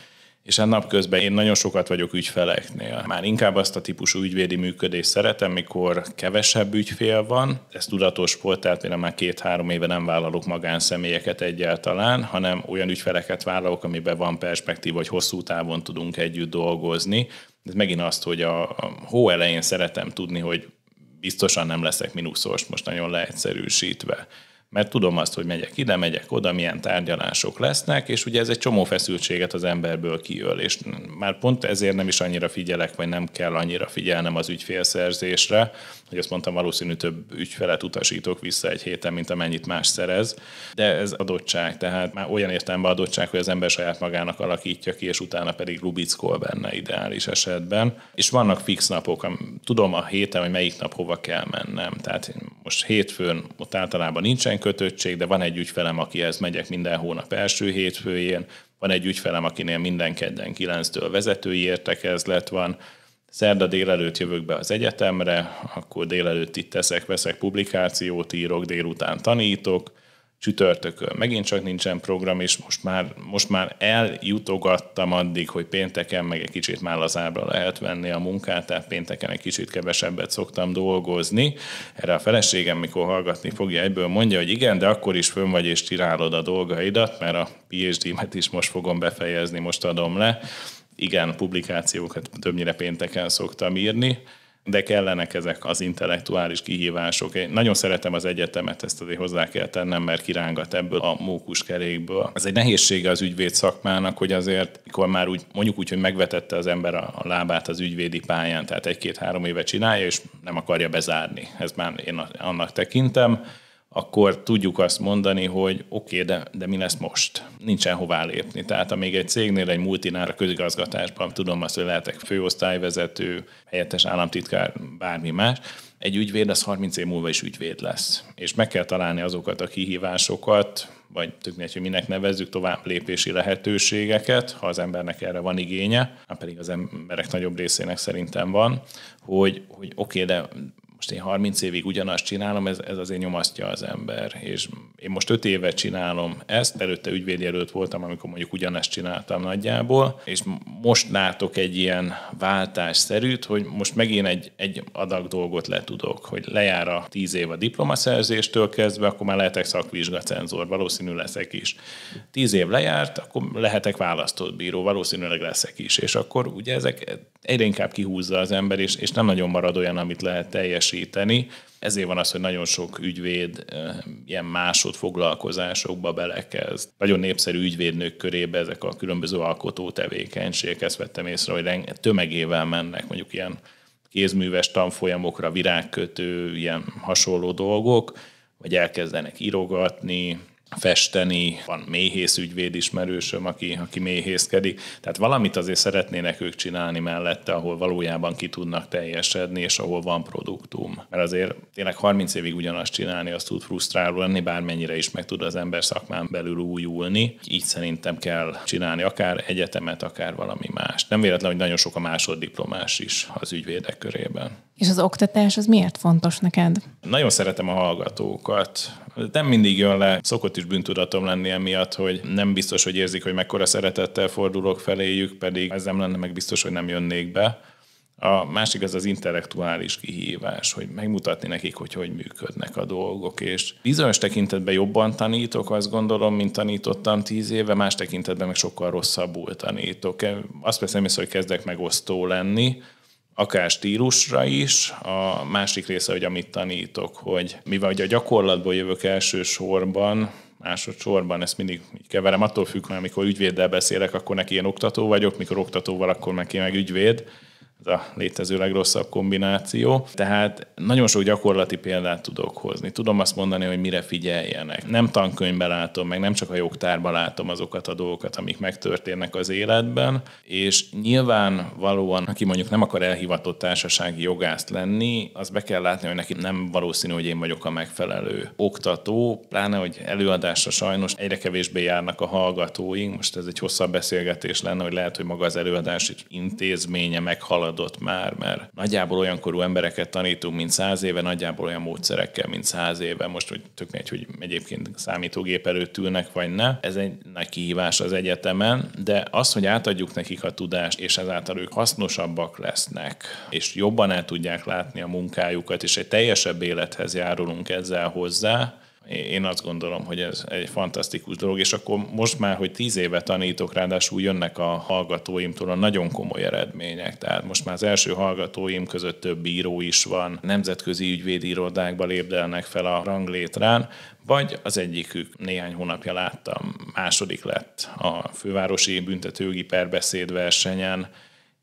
és hát napközben én nagyon sokat vagyok ügyfeleknél. Már inkább azt a típusú ügyvédi működést szeretem, mikor kevesebb ügyfél van. Ez tudatos volt, tehát én már két-három éve nem vállalok magánszemélyeket egyáltalán, hanem olyan ügyfeleket vállalok, amiben van perspektív hogy hosszú távon tudunk együtt dolgozni. Ez megint azt, hogy a hó elején szeretem tudni, hogy biztosan nem leszek minuszos, most nagyon leegyszerűsítve mert tudom azt, hogy megyek ide, megyek oda, milyen tárgyalások lesznek, és ugye ez egy csomó feszültséget az emberből kiöl, és már pont ezért nem is annyira figyelek, vagy nem kell annyira figyelnem az ügyfélszerzésre, hogy azt mondtam, valószínű több ügyfelet utasítok vissza egy héten, mint amennyit más szerez, de ez adottság, tehát már olyan értelemben adottság, hogy az ember saját magának alakítja ki, és utána pedig rubickol benne ideális esetben. És vannak fix napok, tudom a héten, hogy melyik nap hova kell mennem. Tehát most hétfőn ott általában nincsen kötöttség, de van egy ügyfelem, akihez megyek minden hónap első hétfőjén, van egy ügyfelem, akinél minden kedden 9-től vezetői értekezlet van, szerda délelőtt jövök be az egyetemre, akkor délelőtt itt teszek, veszek publikációt, írok, délután tanítok, csütörtökön megint csak nincsen program, és most már, most már eljutogattam addig, hogy pénteken meg egy kicsit már lazábra lehet venni a munkát, tehát pénteken egy kicsit kevesebbet szoktam dolgozni. Erre a feleségem, mikor hallgatni fogja, egyből mondja, hogy igen, de akkor is fönn vagy és csinálod a dolgaidat, mert a PhD-met is most fogom befejezni, most adom le igen, publikációkat többnyire pénteken szoktam írni, de kellenek ezek az intellektuális kihívások. Én nagyon szeretem az egyetemet, ezt azért hozzá kell tennem, mert kirángat ebből a kerékből. Ez egy nehézsége az ügyvéd szakmának, hogy azért, mikor már úgy, mondjuk úgy, hogy megvetette az ember a lábát az ügyvédi pályán, tehát egy-két-három éve csinálja, és nem akarja bezárni. Ez már én annak tekintem akkor tudjuk azt mondani, hogy oké, okay, de, de mi lesz most? Nincsen hová lépni. Tehát amíg egy cégnél, egy multinára közigazgatásban tudom azt, hogy lehetek főosztályvezető, helyettes államtitkár, bármi más, egy ügyvéd az 30 év múlva is ügyvéd lesz. És meg kell találni azokat a kihívásokat, vagy tök hogy minek nevezzük, tovább lépési lehetőségeket, ha az embernek erre van igénye, hát pedig az emberek nagyobb részének szerintem van, hogy, hogy oké, okay, de most én 30 évig ugyanazt csinálom, ez, ez azért nyomasztja az ember. És én most 5 éve csinálom ezt, előtte ügyvédi előtt voltam, amikor mondjuk ugyanazt csináltam nagyjából, és most látok egy ilyen váltásszerűt, hogy most megint egy, egy adag dolgot le tudok, hogy lejár a 10 év a diplomaszerzéstől kezdve, akkor már lehetek szakvizsgacenzor, valószínű leszek is. 10 év lejárt, akkor lehetek választott bíró, valószínűleg leszek is. És akkor ugye ezek egyre inkább kihúzza az ember, és, és nem nagyon marad olyan, amit lehet teljes teljesíteni. Ezért van az, hogy nagyon sok ügyvéd ilyen másodfoglalkozásokba belekezd. Nagyon népszerű ügyvédnők körébe ezek a különböző alkotó tevékenységek, ezt vettem észre, hogy tömegével mennek mondjuk ilyen kézműves tanfolyamokra, virágkötő, ilyen hasonló dolgok, vagy elkezdenek írogatni, festeni, van méhész ügyvéd ismerősöm, aki, aki méhészkedik, tehát valamit azért szeretnének ők csinálni mellette, ahol valójában ki tudnak teljesedni, és ahol van produktum. Mert azért tényleg 30 évig ugyanazt csinálni, azt tud frusztráló lenni, bármennyire is meg tud az ember szakmán belül újulni. Így szerintem kell csinálni akár egyetemet, akár valami más. Nem véletlen, hogy nagyon sok a másoddiplomás is az ügyvédek körében. És az oktatás az miért fontos neked? Nagyon szeretem a hallgatókat nem mindig jön le, szokott is bűntudatom lenni emiatt, hogy nem biztos, hogy érzik, hogy mekkora szeretettel fordulok feléjük, pedig ez nem lenne meg biztos, hogy nem jönnék be. A másik az az intellektuális kihívás, hogy megmutatni nekik, hogy hogy működnek a dolgok, és bizonyos tekintetben jobban tanítok, azt gondolom, mint tanítottam tíz éve, más tekintetben meg sokkal rosszabbul tanítok. Azt persze, hogy kezdek megosztó lenni, akár stílusra is. A másik része, hogy amit tanítok, hogy mivel ugye a gyakorlatból jövök elsősorban, másodszorban, ezt mindig keverem, attól függ, hogy amikor ügyvéddel beszélek, akkor neki én oktató vagyok, mikor oktatóval, akkor neki meg ügyvéd, ez a létező legrosszabb kombináció. Tehát nagyon sok gyakorlati példát tudok hozni. Tudom azt mondani, hogy mire figyeljenek. Nem tankönyvben látom, meg nem csak a jogtárban látom azokat a dolgokat, amik megtörténnek az életben, és nyilván valóan, aki mondjuk nem akar elhivatott társasági jogászt lenni, az be kell látni, hogy neki nem valószínű, hogy én vagyok a megfelelő oktató, pláne, hogy előadásra sajnos egyre kevésbé járnak a hallgatóink. Most ez egy hosszabb beszélgetés lenne, hogy lehet, hogy maga az előadás intézménye meghal elhaladott már, mert nagyjából olyan korú embereket tanítunk, mint száz éve, nagyjából olyan módszerekkel, mint száz éve, most hogy tök négy, hogy egyébként számítógép előtt ülnek, vagy ne. Ez egy nagy kihívás az egyetemen, de az, hogy átadjuk nekik a tudást, és ezáltal ők hasznosabbak lesznek, és jobban el tudják látni a munkájukat, és egy teljesebb élethez járulunk ezzel hozzá, én azt gondolom, hogy ez egy fantasztikus dolog, és akkor most már, hogy tíz éve tanítok, ráadásul jönnek a hallgatóimtól a nagyon komoly eredmények. Tehát most már az első hallgatóim között több bíró is van, nemzetközi ügyvédirodákba lépdelnek fel a ranglétrán, vagy az egyikük néhány hónapja láttam, második lett a fővárosi büntetőgi versenyen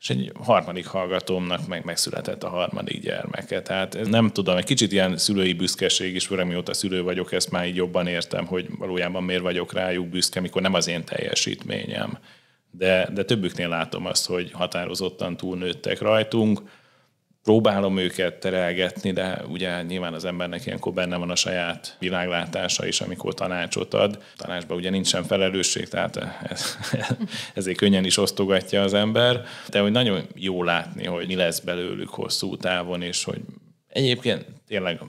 és egy harmadik hallgatómnak meg megszületett a harmadik gyermeke. Tehát ez nem tudom, egy kicsit ilyen szülői büszkeség is, főleg mióta szülő vagyok, ezt már így jobban értem, hogy valójában miért vagyok rájuk büszke, mikor nem az én teljesítményem. De, de többüknél látom azt, hogy határozottan túlnőttek rajtunk, próbálom őket terelgetni, de ugye nyilván az embernek ilyenkor benne van a saját világlátása is, amikor tanácsot ad. Tanácsban ugye nincsen felelősség, tehát ez, ezért könnyen is osztogatja az ember. De hogy nagyon jó látni, hogy mi lesz belőlük hosszú távon, és hogy egyébként tényleg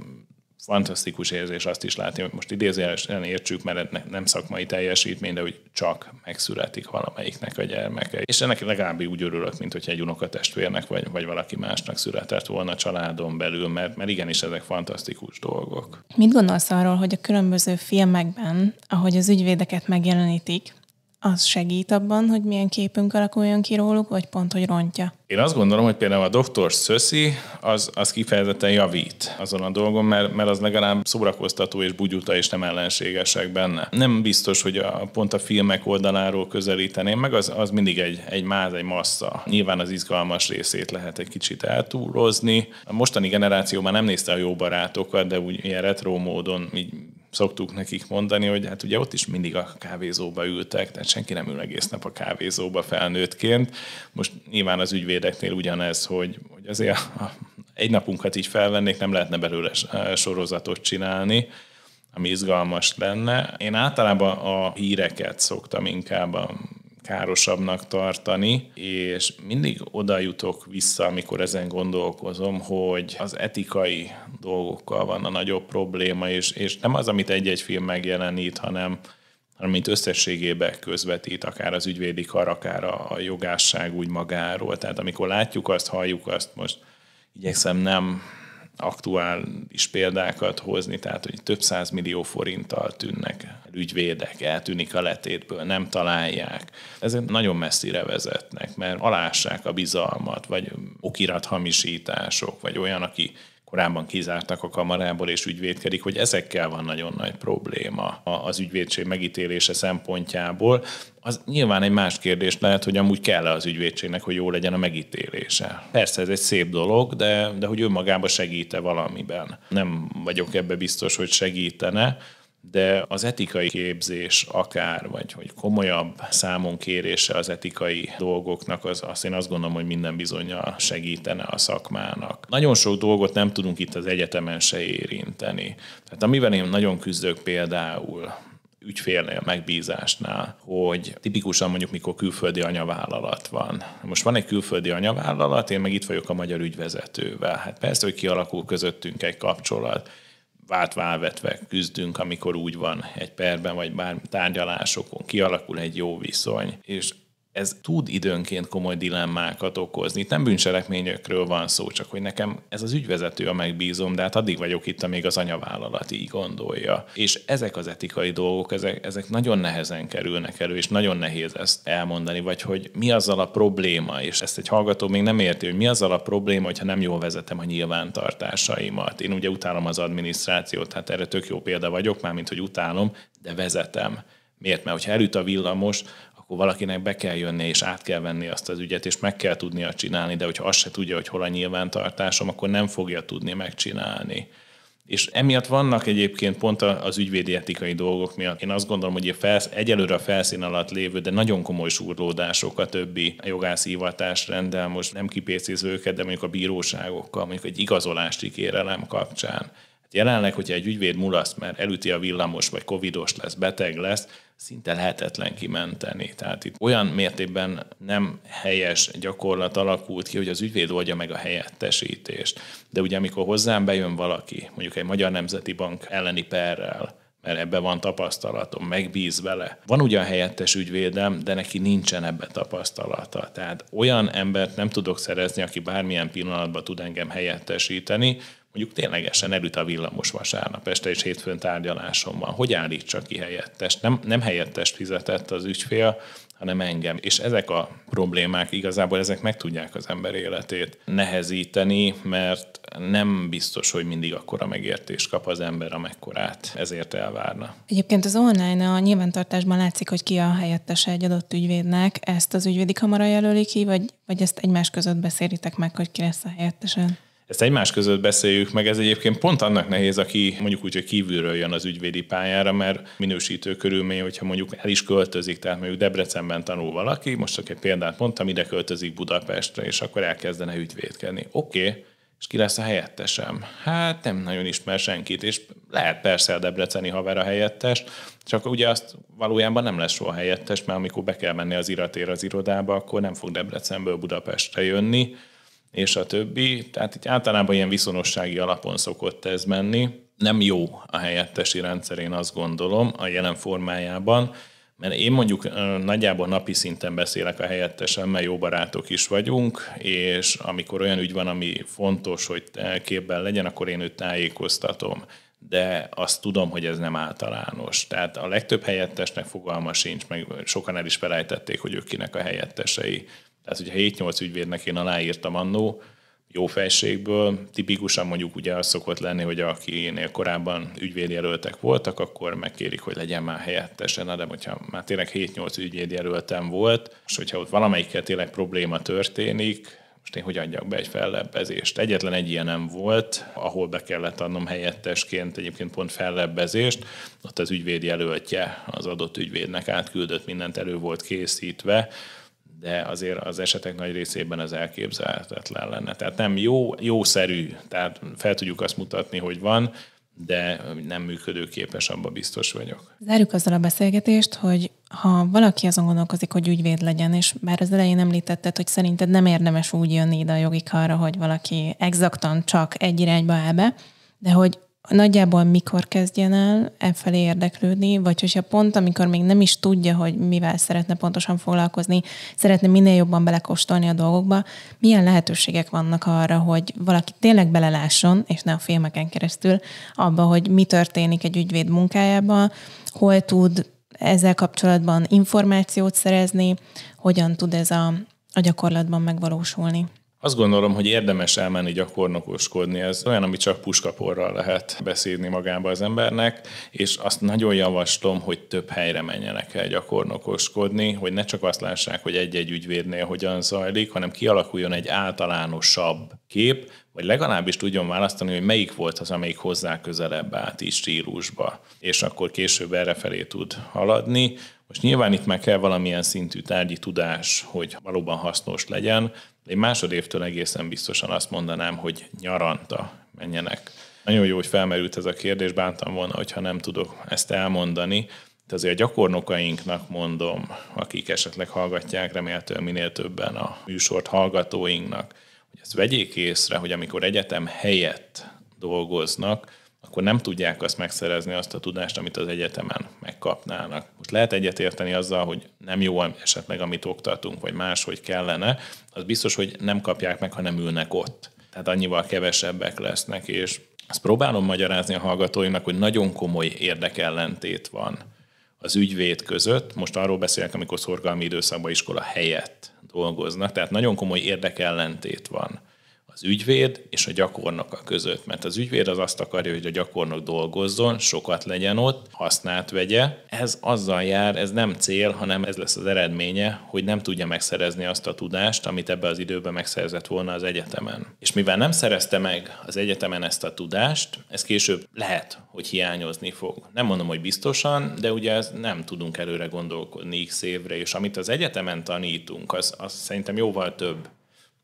fantasztikus érzés azt is látni, hogy most idézően értsük, mert nem szakmai teljesítmény, de hogy csak megszületik valamelyiknek a gyermeke. És ennek legalább úgy örülök, mint hogy egy unokatestvérnek vagy, vagy valaki másnak született volna a családon belül, mert, mert igenis ezek fantasztikus dolgok. Mit gondolsz arról, hogy a különböző filmekben, ahogy az ügyvédeket megjelenítik, az segít abban, hogy milyen képünk alakuljon ki róluk, vagy pont, hogy rontja? Én azt gondolom, hogy például a doktor Szöszi az, az kifejezetten javít azon a dolgon, mert, mert az legalább szórakoztató és bugyuta és nem ellenségesek benne. Nem biztos, hogy a, pont a filmek oldaláról közelíteném meg, az, az mindig egy, egy máz, egy massza. Nyilván az izgalmas részét lehet egy kicsit eltúrozni. A mostani generációban nem nézte a jó barátokat, de úgy ilyen retró módon így szoktuk nekik mondani, hogy hát ugye ott is mindig a kávézóba ültek, tehát senki nem ül egész nap a kávézóba felnőttként. Most nyilván az ügyvédeknél ugyanez, hogy, hogy azért a egy napunkat így felvennék, nem lehetne belőle eh, sorozatot csinálni, ami izgalmas lenne. Én általában a híreket szoktam inkább a károsabbnak tartani, és mindig oda jutok vissza, amikor ezen gondolkozom, hogy az etikai dolgokkal van a nagyobb probléma, és, és nem az, amit egy-egy film megjelenít, hanem hanem mint összességében közvetít, akár az ügyvédi kar, akár a, a jogásság úgy magáról. Tehát amikor látjuk azt, halljuk azt, most igyekszem nem aktuális példákat hozni, tehát hogy több száz millió forinttal tűnnek ügyvédek, eltűnik a letétből, nem találják. Ezek nagyon messzire vezetnek, mert alássák a bizalmat, vagy okirat hamisítások, vagy olyan, aki korábban kizártak a kamarából és ügyvédkedik, hogy ezekkel van nagyon nagy probléma az ügyvédség megítélése szempontjából. Az nyilván egy más kérdés lehet, hogy amúgy kell az ügyvédségnek, hogy jó legyen a megítélése. Persze ez egy szép dolog, de, de hogy önmagában segíte valamiben. Nem vagyok ebbe biztos, hogy segítene de az etikai képzés akár, vagy hogy komolyabb számon kérése az etikai dolgoknak, az, azt én azt gondolom, hogy minden bizonyal segítene a szakmának. Nagyon sok dolgot nem tudunk itt az egyetemen se érinteni. Tehát amivel én nagyon küzdök például, ügyfélnél, megbízásnál, hogy tipikusan mondjuk mikor külföldi anyavállalat van. Most van egy külföldi anyavállalat, én meg itt vagyok a magyar ügyvezetővel. Hát persze, hogy kialakul közöttünk egy kapcsolat vált válvetve küzdünk, amikor úgy van egy perben, vagy bár tárgyalásokon kialakul egy jó viszony, és ez tud időnként komoly dilemmákat okozni. Itt nem bűncselekményekről van szó, csak hogy nekem ez az ügyvezető a megbízom, de hát addig vagyok itt, amíg az anyavállalat így gondolja. És ezek az etikai dolgok, ezek, ezek nagyon nehezen kerülnek elő, és nagyon nehéz ezt elmondani, vagy hogy mi azzal a probléma, és ezt egy hallgató még nem érti, hogy mi azzal a probléma, hogyha nem jól vezetem a nyilvántartásaimat. Én ugye utálom az adminisztrációt, tehát erre tök jó példa vagyok, mármint hogy utálom, de vezetem. Miért? Mert ha elüt a villamos, akkor valakinek be kell jönni, és át kell venni azt az ügyet, és meg kell tudnia csinálni, de hogyha azt se tudja, hogy hol a nyilvántartásom, akkor nem fogja tudni megcsinálni. És emiatt vannak egyébként pont az ügyvédi etikai dolgok miatt. Én azt gondolom, hogy egyelőre a felszín alatt lévő, de nagyon komoly súrlódások a többi hivatás rendel, most nem kipécéző őket, de mondjuk a bíróságokkal, mondjuk egy igazolást kérelem kapcsán Jelenleg, hogyha egy ügyvéd mulaszt, mert elüti a villamos, vagy covidos lesz, beteg lesz, szinte lehetetlen kimenteni. Tehát itt olyan mértékben nem helyes gyakorlat alakult ki, hogy az ügyvéd oldja meg a helyettesítést. De ugye amikor hozzám bejön valaki, mondjuk egy Magyar Nemzeti Bank elleni perrel, mert ebbe van tapasztalatom, megbíz vele. Van ugyan helyettes ügyvédem, de neki nincsen ebbe tapasztalata. Tehát olyan embert nem tudok szerezni, aki bármilyen pillanatban tud engem helyettesíteni, mondjuk ténylegesen elüt a villamos vasárnap este és hétfőn tárgyalásom van, hogy állítsa ki helyettest? Nem, nem helyettest fizetett az ügyfél, hanem engem. És ezek a problémák igazából ezek meg tudják az ember életét nehezíteni, mert nem biztos, hogy mindig akkora megértést kap az ember, amekkorát ezért elvárna. Egyébként az online a nyilvántartásban látszik, hogy ki a helyettese egy adott ügyvédnek. Ezt az ügyvédi kamara jelöli ki, vagy, vagy ezt egymás között beszélitek meg, hogy ki lesz a helyettese? Ezt egymás között beszéljük meg, ez egyébként pont annak nehéz, aki mondjuk úgy, hogy kívülről jön az ügyvédi pályára, mert minősítő körülmény, hogyha mondjuk el is költözik, tehát mondjuk Debrecenben tanul valaki, most csak egy példát mondtam, ide költözik Budapestre, és akkor elkezdene ügyvédkedni. Oké, okay, és ki lesz a helyettesem? Hát nem nagyon ismer senkit, és lehet persze a debreceni haver a helyettes, csak ugye azt valójában nem lesz soha helyettes, mert amikor be kell menni az iratér az irodába, akkor nem fog Debrecenből Budapestre jönni, és a többi. Tehát itt általában ilyen viszonossági alapon szokott ez menni. Nem jó a helyettesi rendszer, én azt gondolom, a jelen formájában, mert én mondjuk nagyjából napi szinten beszélek a mert jó barátok is vagyunk, és amikor olyan ügy van, ami fontos, hogy képben legyen, akkor én őt tájékoztatom de azt tudom, hogy ez nem általános. Tehát a legtöbb helyettesnek fogalma sincs, meg sokan el is felejtették, hogy ők kinek a helyettesei. Tehát, hogyha 7-8 ügyvédnek én aláírtam annó, jó fejségből, tipikusan mondjuk ugye az szokott lenni, hogy akinél korábban ügyvédjelöltek voltak, akkor megkérik, hogy legyen már helyettesen, de hogyha már tényleg 7-8 ügyvédjelöltem volt, és hogyha ott valamelyikkel tényleg probléma történik, most én hogy adjak be egy fellebbezést. Egyetlen egy ilyen nem volt, ahol be kellett adnom helyettesként egyébként pont fellebbezést, ott az ügyvédjelöltje az adott ügyvédnek átküldött, mindent elő volt készítve, de azért az esetek nagy részében ez elképzelhetetlen lenne. Tehát nem jó, jószerű, tehát fel tudjuk azt mutatni, hogy van, de nem működőképes, abban biztos vagyok. Zárjuk azzal a beszélgetést, hogy ha valaki azon gondolkozik, hogy ügyvéd legyen, és bár az elején említetted, hogy szerinted nem érdemes úgy jönni ide a arra, hogy valaki exaktan csak egy irányba áll be, de hogy nagyjából mikor kezdjen el e felé érdeklődni, vagy hogyha pont, amikor még nem is tudja, hogy mivel szeretne pontosan foglalkozni, szeretne minél jobban belekóstolni a dolgokba, milyen lehetőségek vannak arra, hogy valaki tényleg belelásson, és ne a filmeken keresztül, abba, hogy mi történik egy ügyvéd munkájában, hol tud ezzel kapcsolatban információt szerezni, hogyan tud ez a, a gyakorlatban megvalósulni. Azt gondolom, hogy érdemes elmenni gyakornokoskodni. Ez olyan, ami csak puskaporral lehet beszédni magába az embernek, és azt nagyon javaslom, hogy több helyre menjenek el gyakornokoskodni, hogy ne csak azt lássák, hogy egy-egy ügyvédnél hogyan zajlik, hanem kialakuljon egy általánosabb kép, vagy legalábbis tudjon választani, hogy melyik volt az, amelyik hozzá közelebb állt is stílusba, és akkor később felé tud haladni. Most nyilván itt meg kell valamilyen szintű tárgyi tudás, hogy valóban hasznos legyen. Én másodévtől egészen biztosan azt mondanám, hogy nyaranta menjenek. Nagyon jó, hogy felmerült ez a kérdés, bántam volna, hogyha nem tudok ezt elmondani, de azért a gyakornokainknak mondom, akik esetleg hallgatják, remélhetően minél többen a műsort hallgatóinknak, ezt vegyék észre, hogy amikor egyetem helyett dolgoznak, akkor nem tudják azt megszerezni azt a tudást, amit az egyetemen megkapnának. Most lehet egyetérteni azzal, hogy nem jó esetleg, amit oktatunk, vagy máshogy kellene, az biztos, hogy nem kapják meg, ha nem ülnek ott. Tehát annyival kevesebbek lesznek, és azt próbálom magyarázni a hallgatóimnak, hogy nagyon komoly érdekellentét van az ügyvéd között. Most arról beszélek, amikor szorgalmi időszakban iskola helyett dolgoznak, tehát nagyon komoly érdekellentét van az ügyvéd és a gyakornoka között, mert az ügyvéd az azt akarja, hogy a gyakornok dolgozzon, sokat legyen ott, hasznát vegye. Ez azzal jár, ez nem cél, hanem ez lesz az eredménye, hogy nem tudja megszerezni azt a tudást, amit ebbe az időben megszerzett volna az egyetemen. És mivel nem szerezte meg az egyetemen ezt a tudást, ez később lehet, hogy hiányozni fog. Nem mondom, hogy biztosan, de ugye nem tudunk előre gondolkodni x évre, és amit az egyetemen tanítunk, az, az szerintem jóval több,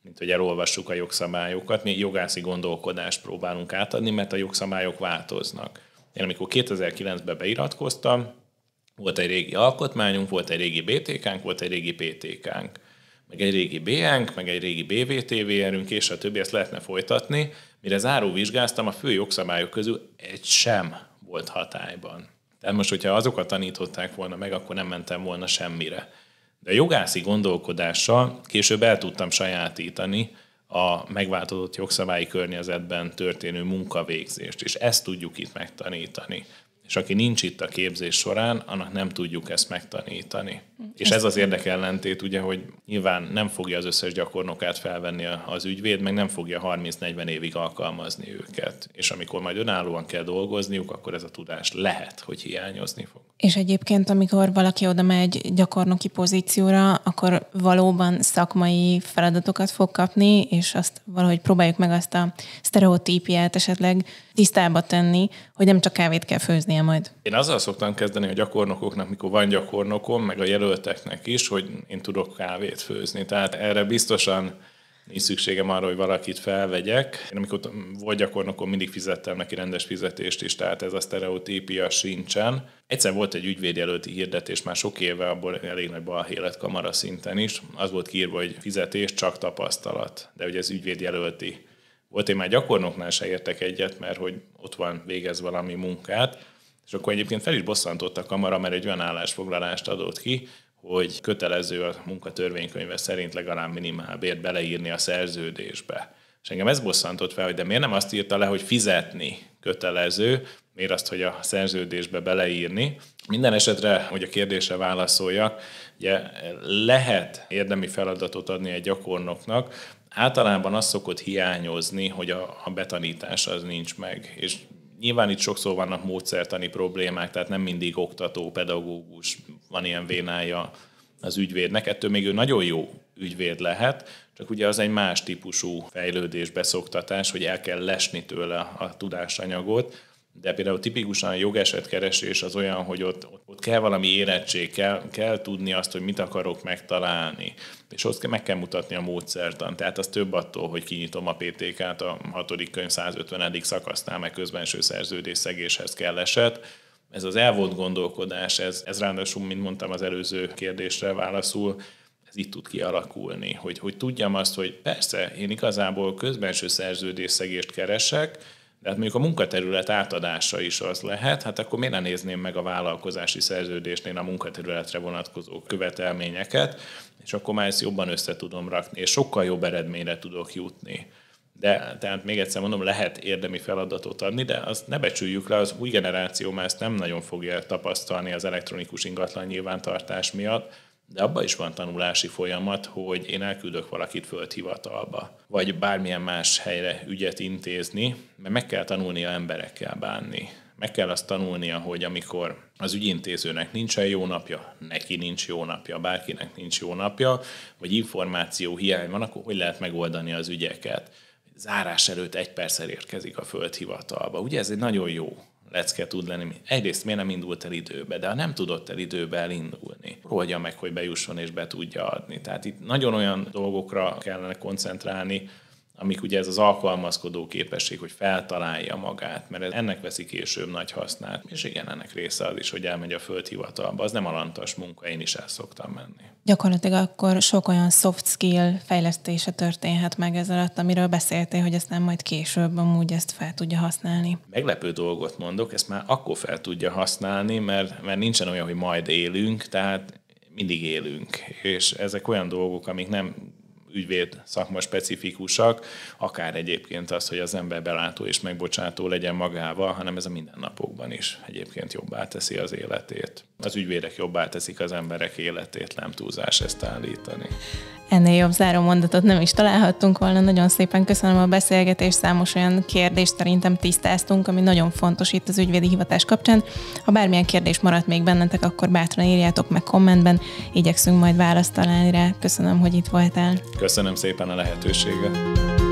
mint hogy elolvassuk a jogszabályokat, mi jogászi gondolkodást próbálunk átadni, mert a jogszabályok változnak. Én amikor 2009-ben beiratkoztam, volt egy régi alkotmányunk, volt egy régi BTK-nk, volt egy régi PTK-nk, meg egy régi BN-nk, meg egy régi bvtv erünk és a többi, ezt lehetne folytatni. Mire záró vizsgáztam, a fő jogszabályok közül egy sem volt hatályban. Tehát most, hogyha azokat tanították volna meg, akkor nem mentem volna semmire. De jogászi gondolkodással később el tudtam sajátítani a megváltozott jogszabályi környezetben történő munkavégzést, és ezt tudjuk itt megtanítani. És aki nincs itt a képzés során, annak nem tudjuk ezt megtanítani. és ez az érdekellentét, ugye, hogy nyilván nem fogja az összes gyakornokát felvenni az ügyvéd, meg nem fogja 30-40 évig alkalmazni őket. És amikor majd önállóan kell dolgozniuk, akkor ez a tudás lehet, hogy hiányozni fog. És egyébként, amikor valaki oda megy gyakornoki pozícióra, akkor valóban szakmai feladatokat fog kapni, és azt valahogy próbáljuk meg azt a sztereotípiát esetleg tisztába tenni, hogy nem csak kávét kell főznie majd. Én azzal szoktam kezdeni a gyakornokoknak, mikor van gyakornokom, meg a jelölteknek is, hogy én tudok kávét főzni. Tehát erre biztosan nincs szükségem arra, hogy valakit felvegyek. Én amikor volt gyakornokon, mindig fizettem neki rendes fizetést is, tehát ez a sztereotípia sincsen. Egyszer volt egy ügyvédjelölti hirdetés, már sok éve, abból elég nagy balhé lett kamara szinten is. Az volt kiírva, hogy fizetés csak tapasztalat, de ugye ez ügyvédjelölti. Volt én már gyakornoknál se értek egyet, mert hogy ott van, végez valami munkát, és akkor egyébként fel is bosszantott a kamara, mert egy olyan állásfoglalást adott ki, hogy kötelező a munkatörvénykönyve szerint legalább minimálbért beleírni a szerződésbe. És engem ez bosszantott fel, hogy de miért nem azt írta le, hogy fizetni kötelező, miért azt, hogy a szerződésbe beleírni. Minden esetre, hogy a kérdésre válaszoljak, ugye lehet érdemi feladatot adni egy gyakornoknak, általában az szokott hiányozni, hogy a, a betanítás az nincs meg. És nyilván itt sokszor vannak módszertani problémák, tehát nem mindig oktató, pedagógus, van ilyen vénája az ügyvédnek, ettől még ő nagyon jó ügyvéd lehet, csak ugye az egy más típusú fejlődés, beszoktatás, hogy el kell lesni tőle a tudásanyagot, de például tipikusan a jogesetkeresés az olyan, hogy ott, ott kell valami érettség, kell, kell tudni azt, hogy mit akarok megtalálni, és ott meg kell mutatni a módszertan. Tehát az több attól, hogy kinyitom a PTK-t a hatodik könyv 150. szakasznál, meg közbenső szerződés szegéshez kell eset, ez az elvont gondolkodás, ez, ez ráadásul, mint mondtam az előző kérdésre válaszul, ez itt tud kialakulni, hogy, hogy tudjam azt, hogy persze, én igazából közbenső szerződésszegést keresek, de hát mondjuk a munkaterület átadása is az lehet, hát akkor miért ne nézném meg a vállalkozási szerződésnél a munkaterületre vonatkozó követelményeket, és akkor már ezt jobban össze tudom rakni, és sokkal jobb eredményre tudok jutni. De tehát még egyszer mondom, lehet érdemi feladatot adni, de azt ne becsüljük le, az új generáció már ezt nem nagyon fogja tapasztalni az elektronikus ingatlan nyilvántartás miatt, de abban is van tanulási folyamat, hogy én elküldök valakit földhivatalba, vagy bármilyen más helyre ügyet intézni, mert meg kell tanulnia emberekkel bánni. Meg kell azt tanulnia, hogy amikor az ügyintézőnek nincsen jó napja, neki nincs jó napja, bárkinek nincs jó napja, vagy információ hiány van, akkor hogy lehet megoldani az ügyeket zárás előtt egy perccel érkezik a földhivatalba. Ugye ez egy nagyon jó lecke tud lenni. Egyrészt miért nem indult el időbe, de ha nem tudott el időbe elindulni, próbálja meg, hogy bejusson és be tudja adni. Tehát itt nagyon olyan dolgokra kellene koncentrálni, amik ugye ez az alkalmazkodó képesség, hogy feltalálja magát, mert ennek veszi később nagy hasznát. És igen, ennek része az is, hogy elmegy a földhivatalba. Az nem alantas munka, én is el szoktam menni. Gyakorlatilag akkor sok olyan soft skill fejlesztése történhet meg ez alatt, amiről beszéltél, hogy nem majd később amúgy ezt fel tudja használni. Meglepő dolgot mondok, ezt már akkor fel tudja használni, mert, mert nincsen olyan, hogy majd élünk, tehát mindig élünk. És ezek olyan dolgok, amik nem ügyvéd szakma specifikusak, akár egyébként az, hogy az ember belátó és megbocsátó legyen magával, hanem ez a mindennapokban is egyébként jobbá teszi az életét. Az ügyvédek jobbá teszik az emberek életét, nem túlzás ezt állítani. Ennél jobb záró mondatot nem is találhattunk volna. Nagyon szépen köszönöm a beszélgetést, számos olyan kérdést szerintem tisztáztunk, ami nagyon fontos itt az ügyvédi hivatás kapcsán. Ha bármilyen kérdés maradt még bennetek, akkor bátran írjátok meg kommentben, igyekszünk majd választ találni rá. Köszönöm, hogy itt voltál. Köszönöm szépen a lehetőséget.